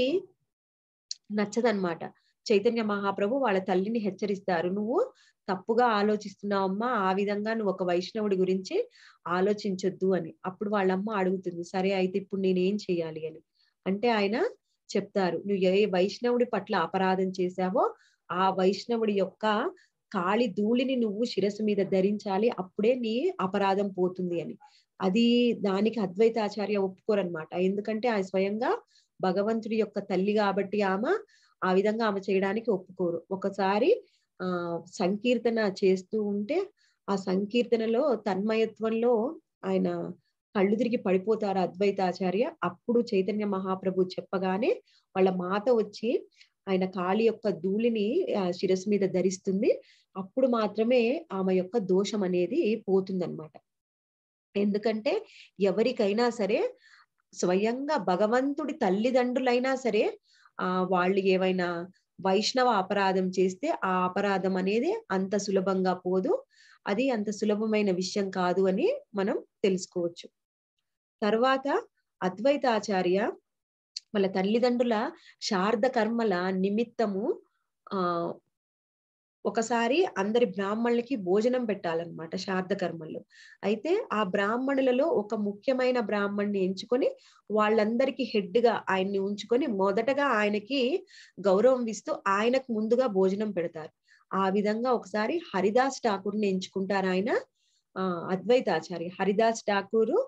నచ్చదనమాట చైతన్య మహాప్రభు వాళ్ళ తల్లిని హెచ్చరిస్తారు నువ్వు తప్పుగా ఆలోచిస్తున్నావమ్మా ఆ విధంగా నువ్వు ఒక వైష్ణవుడి గురించి ఆలోచించొద్దు అని అప్పుడు వాళ్ళమ్మ అడుగుతుంది సరే అయితే ఇప్పుడు నేనేం చేయాలి అని అంటే ఆయన చెప్తారు నువ్వు ఏ వైష్ణవుడి పట్ల అపరాధం చేశావో ఆ వైష్ణవుడి యొక్క కాళి ధూళిని నువ్వు శిరస్సు మీద ధరించాలి అప్పుడే నీ అపరాధం పోతుంది అని అది దానికి అద్వైతాచార్య ఒప్పుకోరనమాట ఎందుకంటే ఆ స్వయంగా భగవంతుడి యొక్క తల్లి కాబట్టి ఆమె ఆ విధంగా ఆమె చేయడానికి ఒప్పుకోరు ఒకసారి ఆ సంకీర్తన చేస్తూ ఉంటే ఆ సంకీర్తనలో తన్మయత్వంలో ఆయన కళ్ళు తిరిగి పడిపోతారు అద్వైతాచార్య అప్పుడు చైతన్య మహాప్రభు చెప్పగానే వాళ్ళ మాత వచ్చి ఆయన కాళి యొక్క ధూళిని శిరస్సు మీద ధరిస్తుంది అప్పుడు మాత్రమే ఆమె యొక్క దోషం అనేది పోతుందన్నమాట ఎందుకంటే ఎవరికైనా సరే స్వయంగా భగవంతుడి తల్లిదండ్రులైనా సరే ఆ వాళ్ళు ఏవైనా వైష్ణవ అపరాధం చేస్తే ఆ అపరాధం అనేది అంత సులభంగా పోదు అది అంత సులభమైన విషయం కాదు అని మనం తెలుసుకోవచ్చు తర్వాత అద్వైతాచార్య వాళ్ళ తల్లిదండ్రుల శారద కర్మల నిమిత్తము ఆ ఒకసారి అందరి బ్రాహ్మణులకి భోజనం పెట్టాలన్నమాట శారద కర్మల్లో అయితే ఆ బ్రాహ్మణులలో ఒక ముఖ్యమైన బ్రాహ్మణ్ణి ఎంచుకొని వాళ్ళందరికీ హెడ్గా ఆయన్ని ఉంచుకొని మొదటగా ఆయనకి గౌరవం ఇస్తూ ఆయనకు ముందుగా భోజనం పెడతారు ఆ విధంగా ఒకసారి హరిదాస్ ఠాకూర్ని ఎంచుకుంటారు ఆయన ఆ అద్వైతాచార్య హరిదాస్ ఠాకూరు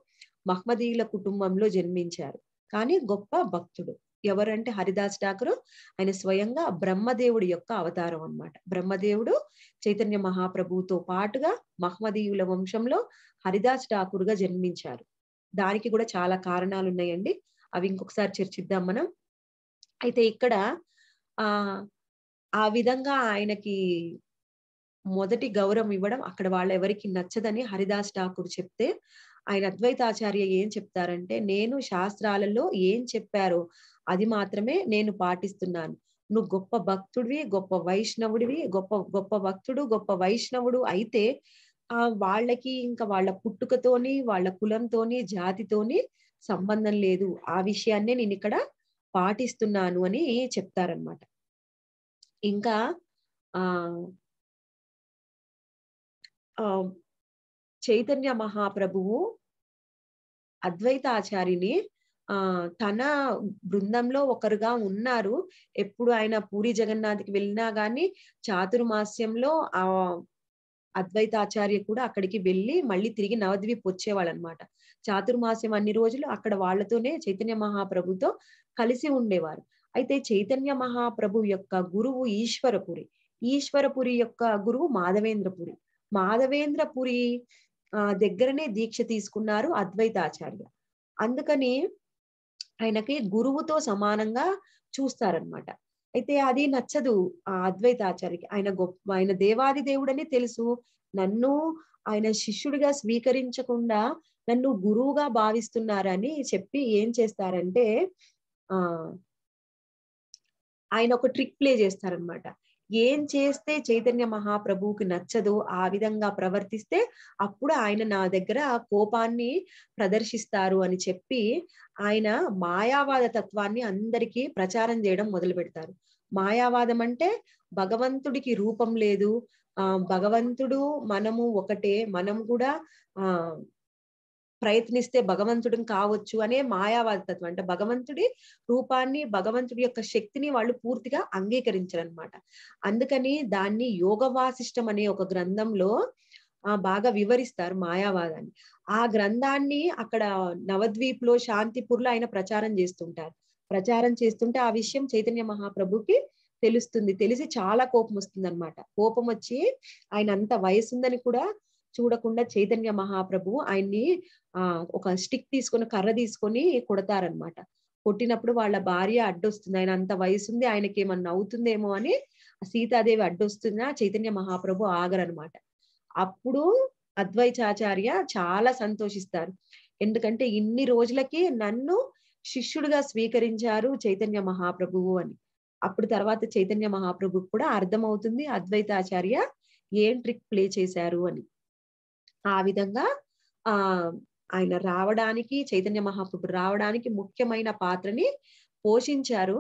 మహ్మదీయుల కుటుంబంలో జన్మించారు కానీ గొప్ప భక్తుడు ఎవరంటే హరిదాస్ ఠాకూర్ ఆయన స్వయంగా బ్రహ్మదేవుడి యొక్క అవతారం అనమాట బ్రహ్మదేవుడు చైతన్య మహాప్రభువుతో పాటుగా మహ్మదీయుల వంశంలో హరిదాస్ ఠాకూర్గా జన్మించారు దానికి కూడా చాలా కారణాలు ఉన్నాయండి అవి ఇంకొకసారి చర్చిద్దాం మనం అయితే ఇక్కడ ఆ ఆ విధంగా ఆయనకి మొదటి గౌరవం ఇవ్వడం అక్కడ వాళ్ళు ఎవరికి నచ్చదని హరిదాస్ ఠాకూర్ చెప్తే ఆయన అద్వైతాచార్య ఏం చెప్తారంటే నేను శాస్త్రాలలో ఏం చెప్పారో అది మాత్రమే నేను పాటిస్తున్నాను నువ్వు గొప్ప భక్తుడివి గొప్ప వైష్ణవుడివి గొప్ప గొప్ప భక్తుడు గొప్ప వైష్ణవుడు అయితే ఆ వాళ్ళకి ఇంకా వాళ్ళ పుట్టుకతోని వాళ్ళ కులంతోని జాతితోని సంబంధం లేదు ఆ విషయాన్నే నేను ఇక్కడ పాటిస్తున్నాను అని చెప్తారనమాట ఇంకా ఆ చైతన్య మహాప్రభువు అద్వైతాచారిని ఆ తన బృందంలో ఒకరుగా ఉన్నారు ఎప్పుడు ఆయన పూరి జగన్నాథ్కి వెళ్ళినా గాని చాతుర్మాస్యంలో ఆ అద్వైతాచార్య కూడా అక్కడికి వెళ్ళి మళ్ళీ తిరిగి నవద్వీప్ వచ్చేవాళ్ళు అనమాట చాతుర్మాస్యం అన్ని రోజులు అక్కడ వాళ్ళతోనే చైతన్య మహాప్రభుతో కలిసి ఉండేవారు అయితే చైతన్య మహాప్రభు యొక్క గురువు ఈశ్వరపురి ఈశ్వరపురి యొక్క గురువు మాధవేంద్రపురి మాధవేంద్రపురి దగ్గరనే దీక్ష తీసుకున్నారు అద్వైతాచార్య అందుకని ఆయనకి గురువుతో సమానంగా చూస్తారనమాట అయితే అది నచ్చదు ఆ అద్వైతాచార్యకి ఆయన గొప్ప ఆయన దేవాది దేవుడని తెలుసు నన్ను ఆయన శిష్యుడిగా స్వీకరించకుండా నన్ను గురువుగా భావిస్తున్నారని చెప్పి ఏం చేస్తారంటే ఆ ఆయన ఒక ట్రిక్ ప్లే చేస్తారనమాట ఏం చేస్తే చైతన్య మహాప్రభువుకి నచ్చదో ఆ విధంగా ప్రవర్తిస్తే అప్పుడు ఆయన నా దగ్గర కోపాన్ని ప్రదర్శిస్తారు అని చెప్పి ఆయన మాయావాద తత్వాన్ని అందరికీ ప్రచారం చేయడం మొదలు పెడతారు మాయావాదం అంటే భగవంతుడికి రూపం లేదు ఆ భగవంతుడు మనము ఒకటే మనం కూడా ఆ ప్రయత్నిస్తే భగవంతుడిని కావచ్చు అనే మాయావాది తత్వం అంటే భగవంతుడి రూపాన్ని భగవంతుడి యొక్క శక్తిని వాళ్ళు పూర్తిగా అంగీకరించరనమాట అందుకని దాన్ని యోగ వాసిష్టం అనే ఒక గ్రంథంలో బాగా వివరిస్తారు మాయావాదాన్ని ఆ గ్రంథాన్ని అక్కడ నవద్వీప్ లో శాంతిపూర్ లో ఆయన ప్రచారం చేస్తుంటారు ప్రచారం చేస్తుంటే ఆ విషయం చైతన్య మహాప్రభుకి తెలుస్తుంది తెలిసి చాలా కోపం వస్తుంది అనమాట కోపం వచ్చి ఆయన అంత వయసు ఉందని కూడా చూడకుండా చైతన్య మహాప్రభు ఆయన్ని ఆ ఒక స్టిక్ తీసుకొని కర్ర తీసుకొని కొడతారనమాట కొట్టినప్పుడు వాళ్ళ భార్య అడ్డొస్తుంది ఆయన అంత వయసు ఉంది ఆయనకి ఏమన్నా అవుతుందేమో అని సీతాదేవి అడ్డొస్తుందా చైతన్య మహాప్రభు ఆగరనమాట అప్పుడు అద్వైతాచార్య చాలా సంతోషిస్తారు ఎందుకంటే ఇన్ని రోజులకి నన్ను శిష్యుడిగా స్వీకరించారు చైతన్య మహాప్రభువు అని అప్పుడు తర్వాత చైతన్య మహాప్రభుకు కూడా అర్థమవుతుంది అద్వైతాచార్య ఏం ట్రిక్ ప్లే చేశారు అని ఆ విధంగా ఆ ఆయన రావడానికి చైతన్య మహాప్రభు రావడానికి ముఖ్యమైన పాత్రని పోషించారు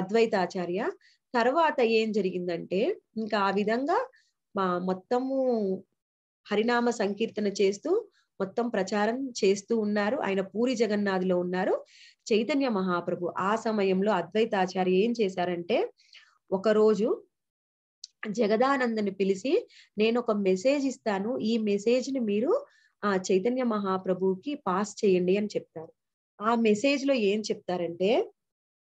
అద్వైతాచార్య తర్వాత ఏం జరిగిందంటే ఇంకా ఆ విధంగా మొత్తము హరినామ సంకీర్తన చేస్తూ మొత్తం ప్రచారం చేస్తూ ఉన్నారు ఆయన పూరి జగన్నాథ్లో ఉన్నారు చైతన్య మహాప్రభు ఆ సమయంలో అద్వైతాచార్య ఏం చేశారంటే ఒకరోజు జగదానందని పిలిచి నేను ఒక మెసేజ్ ఇస్తాను ఈ మెసేజ్ ని మీరు ఆ చైతన్య మహాప్రభువుకి పాస్ చేయండి అని చెప్తారు ఆ మెసేజ్ లో ఏం చెప్తారంటే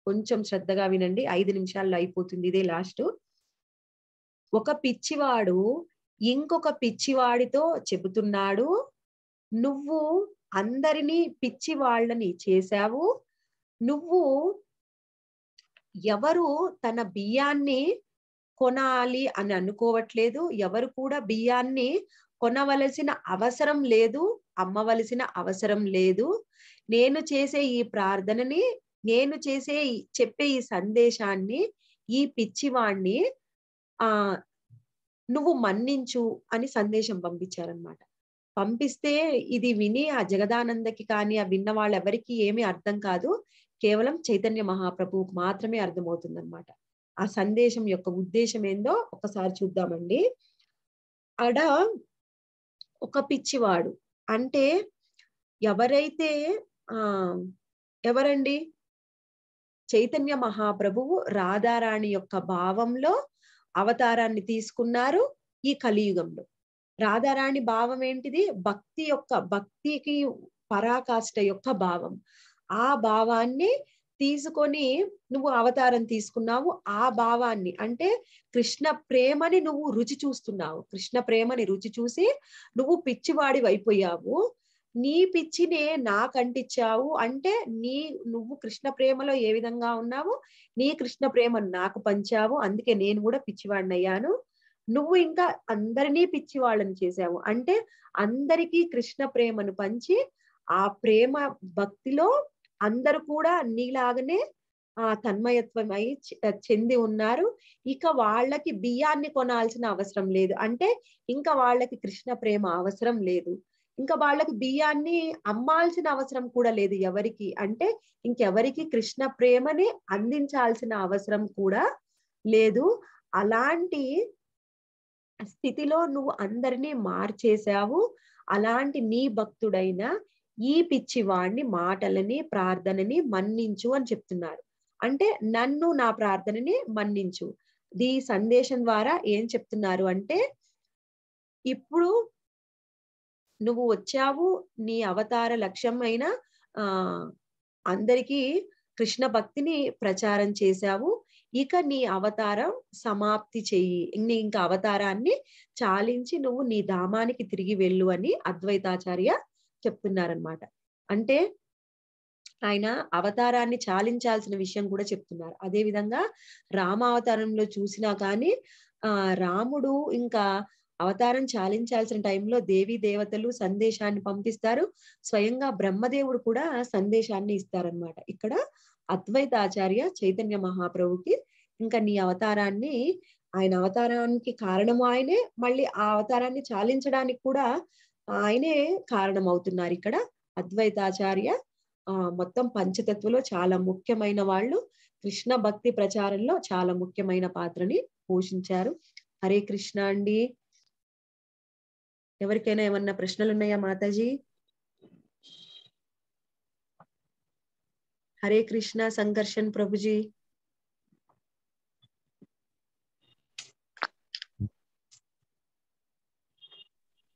కొంచెం శ్రద్ధగా వినండి ఐదు నిమిషాల్లో అయిపోతుంది ఇదే లాస్ట్ ఒక పిచ్చివాడు ఇంకొక పిచ్చివాడితో చెబుతున్నాడు నువ్వు అందరినీ పిచ్చి వాళ్ళని చేశావు నువ్వు ఎవరు తన బియ్యాన్ని కొనాలి అని అనుకోవట్లేదు ఎవరు కూడా బియ్యాన్ని కొనవలసిన అవసరం లేదు అమ్మవలసిన అవసరం లేదు నేను చేసే ఈ ప్రార్థనని నేను చేసే చెప్పే ఈ సందేశాన్ని ఈ పిచ్చివాణ్ణి ఆ నువ్వు మన్నించు అని సందేశం పంపించారనమాట పంపిస్తే ఇది విని ఆ జగదానందకి కానీ ఆ విన్న వాళ్ళెవరికి ఏమీ అర్థం కాదు కేవలం చైతన్య మహాప్రభువుకు మాత్రమే అర్థమవుతుందనమాట ఆ సందేశం యొక్క ఉద్దేశం ఏందో ఒకసారి చూద్దామండి అడ ఒక పిచ్చివాడు అంటే ఎవరైతే ఆ ఎవరండి చైతన్య మహాప్రభువు రాధారాణి యొక్క భావంలో అవతారాన్ని తీసుకున్నారు ఈ కలియుగంలో రాధారాణి భావం ఏంటిది భక్తి యొక్క భక్తికి పరాకాష్ట యొక్క భావం ఆ భావాన్ని తీసుకొని నువ్వు అవతారం తీసుకున్నావు ఆ భావాన్ని అంటే కృష్ణ ప్రేమని నువ్వు రుచి చూస్తున్నావు కృష్ణ ప్రేమని రుచి చూసి నువ్వు పిచ్చివాడి అయిపోయావు నీ పిచ్చినే నాకంటిచ్చావు అంటే నీ నువ్వు కృష్ణ ప్రేమలో ఏ విధంగా ఉన్నావు నీ కృష్ణ ప్రేమ నాకు పంచావు అందుకే నేను కూడా పిచ్చివాడినయ్యాను నువ్వు ఇంకా అందరినీ పిచ్చివాళ్ళని చేశావు అంటే అందరికీ కృష్ణ ప్రేమను పంచి ఆ ప్రేమ భక్తిలో అందరూ కూడా నీలాగనే ఆ తన్మయత్వం అయి చెంది ఉన్నారు ఇక వాళ్ళకి బియ్యాన్ని కొనాల్సిన అవసరం లేదు అంటే ఇంకా వాళ్ళకి కృష్ణ ప్రేమ అవసరం లేదు ఇంకా వాళ్ళకి బియ్యాన్ని అమ్మాల్సిన అవసరం కూడా లేదు ఎవరికి అంటే ఇంకెవరికి కృష్ణ ప్రేమని అందించాల్సిన అవసరం కూడా లేదు అలాంటి స్థితిలో నువ్వు అందరినీ మార్చేశావు అలాంటి నీ భక్తుడైన ఈ పిచ్చివాణ్ణి మాటలని ప్రార్థనని మన్నించు అని చెప్తున్నారు అంటే నన్ను నా ప్రార్థనని మన్నించు దీ సందేశం ద్వారా ఏం చెప్తున్నారు అంటే ఇప్పుడు నువ్వు వచ్చావు నీ అవతార లక్ష్యం అయిన ఆ అందరికీ కృష్ణ భక్తిని ప్రచారం చేశావు ఇక నీ అవతారం సమాప్తి చెయ్యి నీ ఇంకా అవతారాన్ని చాలించి నువ్వు నీ ధామానికి తిరిగి వెళ్ళు అని అద్వైతాచార్య చెప్తున్నారనమాట అంటే ఆయన అవతారాన్ని చాలించాల్సిన విషయం కూడా చెప్తున్నారు అదే విధంగా రామావతారంలో చూసినా కానీ ఆ రాముడు ఇంకా అవతారం చాలించాల్సిన టైంలో దేవీ దేవతలు సందేశాన్ని పంపిస్తారు స్వయంగా బ్రహ్మదేవుడు కూడా సందేశాన్ని ఇస్తారనమాట ఇక్కడ అద్వైతాచార్య చైతన్య మహాప్రభుకి ఇంకా నీ అవతారాన్ని ఆయన అవతారానికి కారణము ఆయనే మళ్ళీ ఆ అవతారాన్ని చాలించడానికి కూడా ఆయనే కారణం అవుతున్నారు ఇక్కడ అద్వైతాచార్య మొత్తం పంచతత్వలో చాలా ముఖ్యమైన వాళ్ళు కృష్ణ భక్తి ప్రచారంలో చాలా ముఖ్యమైన పాత్రని పోషించారు హరే కృష్ణ అండి ఎవరికైనా ఏమన్నా ప్రశ్నలు ఉన్నాయా మాతాజీ హరే కృష్ణ సంఘర్షన్ ప్రభుజీ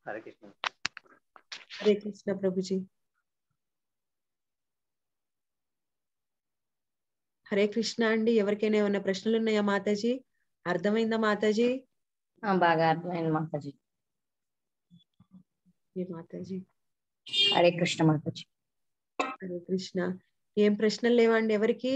హరే హరే కృష్ణ ప్రభుజీ హరే కృష్ణ అండి ఎవరికైనా ఏమైనా ప్రశ్నలు ఉన్నాయా మాతాజీ అర్థమైందా మాతాజీ బాగా అర్థమైంది మాతాజీ మాతాజీ హరే కృష్ణ మాతాజీ హరే కృష్ణ ఏం ప్రశ్నలు లేవండి ఎవరికి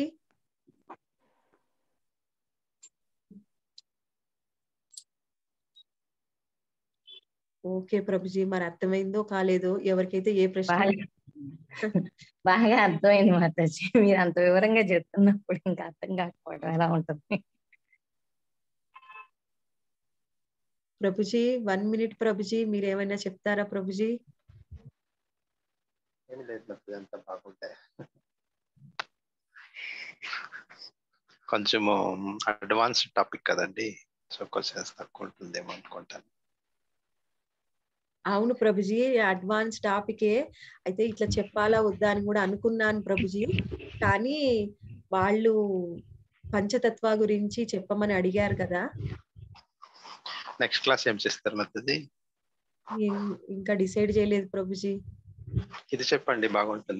ఓకే ప్రభుజీ మరి అర్థమైందో కాలేదో ఎవరికైతే ఏ ప్రశ్న బాగా అర్థమైంది మాతాజీ మీరు అంత వివరంగా చెప్తున్నప్పుడు ఇంకా అర్థం కాకపోవడం ఎలా ఉంటుంది ప్రభుజీ వన్ మినిట్ ప్రభుజీ మీరు ఏమైనా చెప్తారా ప్రభుజీ లేదు కొంచెము అడ్వాన్స్ టాపిక్ కదండి సో క్వశ్చన్స్ తక్కువ ఉంటుందేమో అనుకుంటాను అవును ప్రభుజీ అడ్వాన్స్ టాపికే అయితే ఇట్లా చెప్పాలా వద్దా అని కూడా అనుకున్నాను ప్రభుజీ కానీ వాళ్ళు పంచతత్వ గురించి చెప్పమని అడిగారు కదా నెక్స్ట్ క్లాస్ ఏం చేస్తారు ఇంకా డిసైడ్ చేయలేదు ప్రభుజీ ఇది చెప్పండి బాగుంటుంది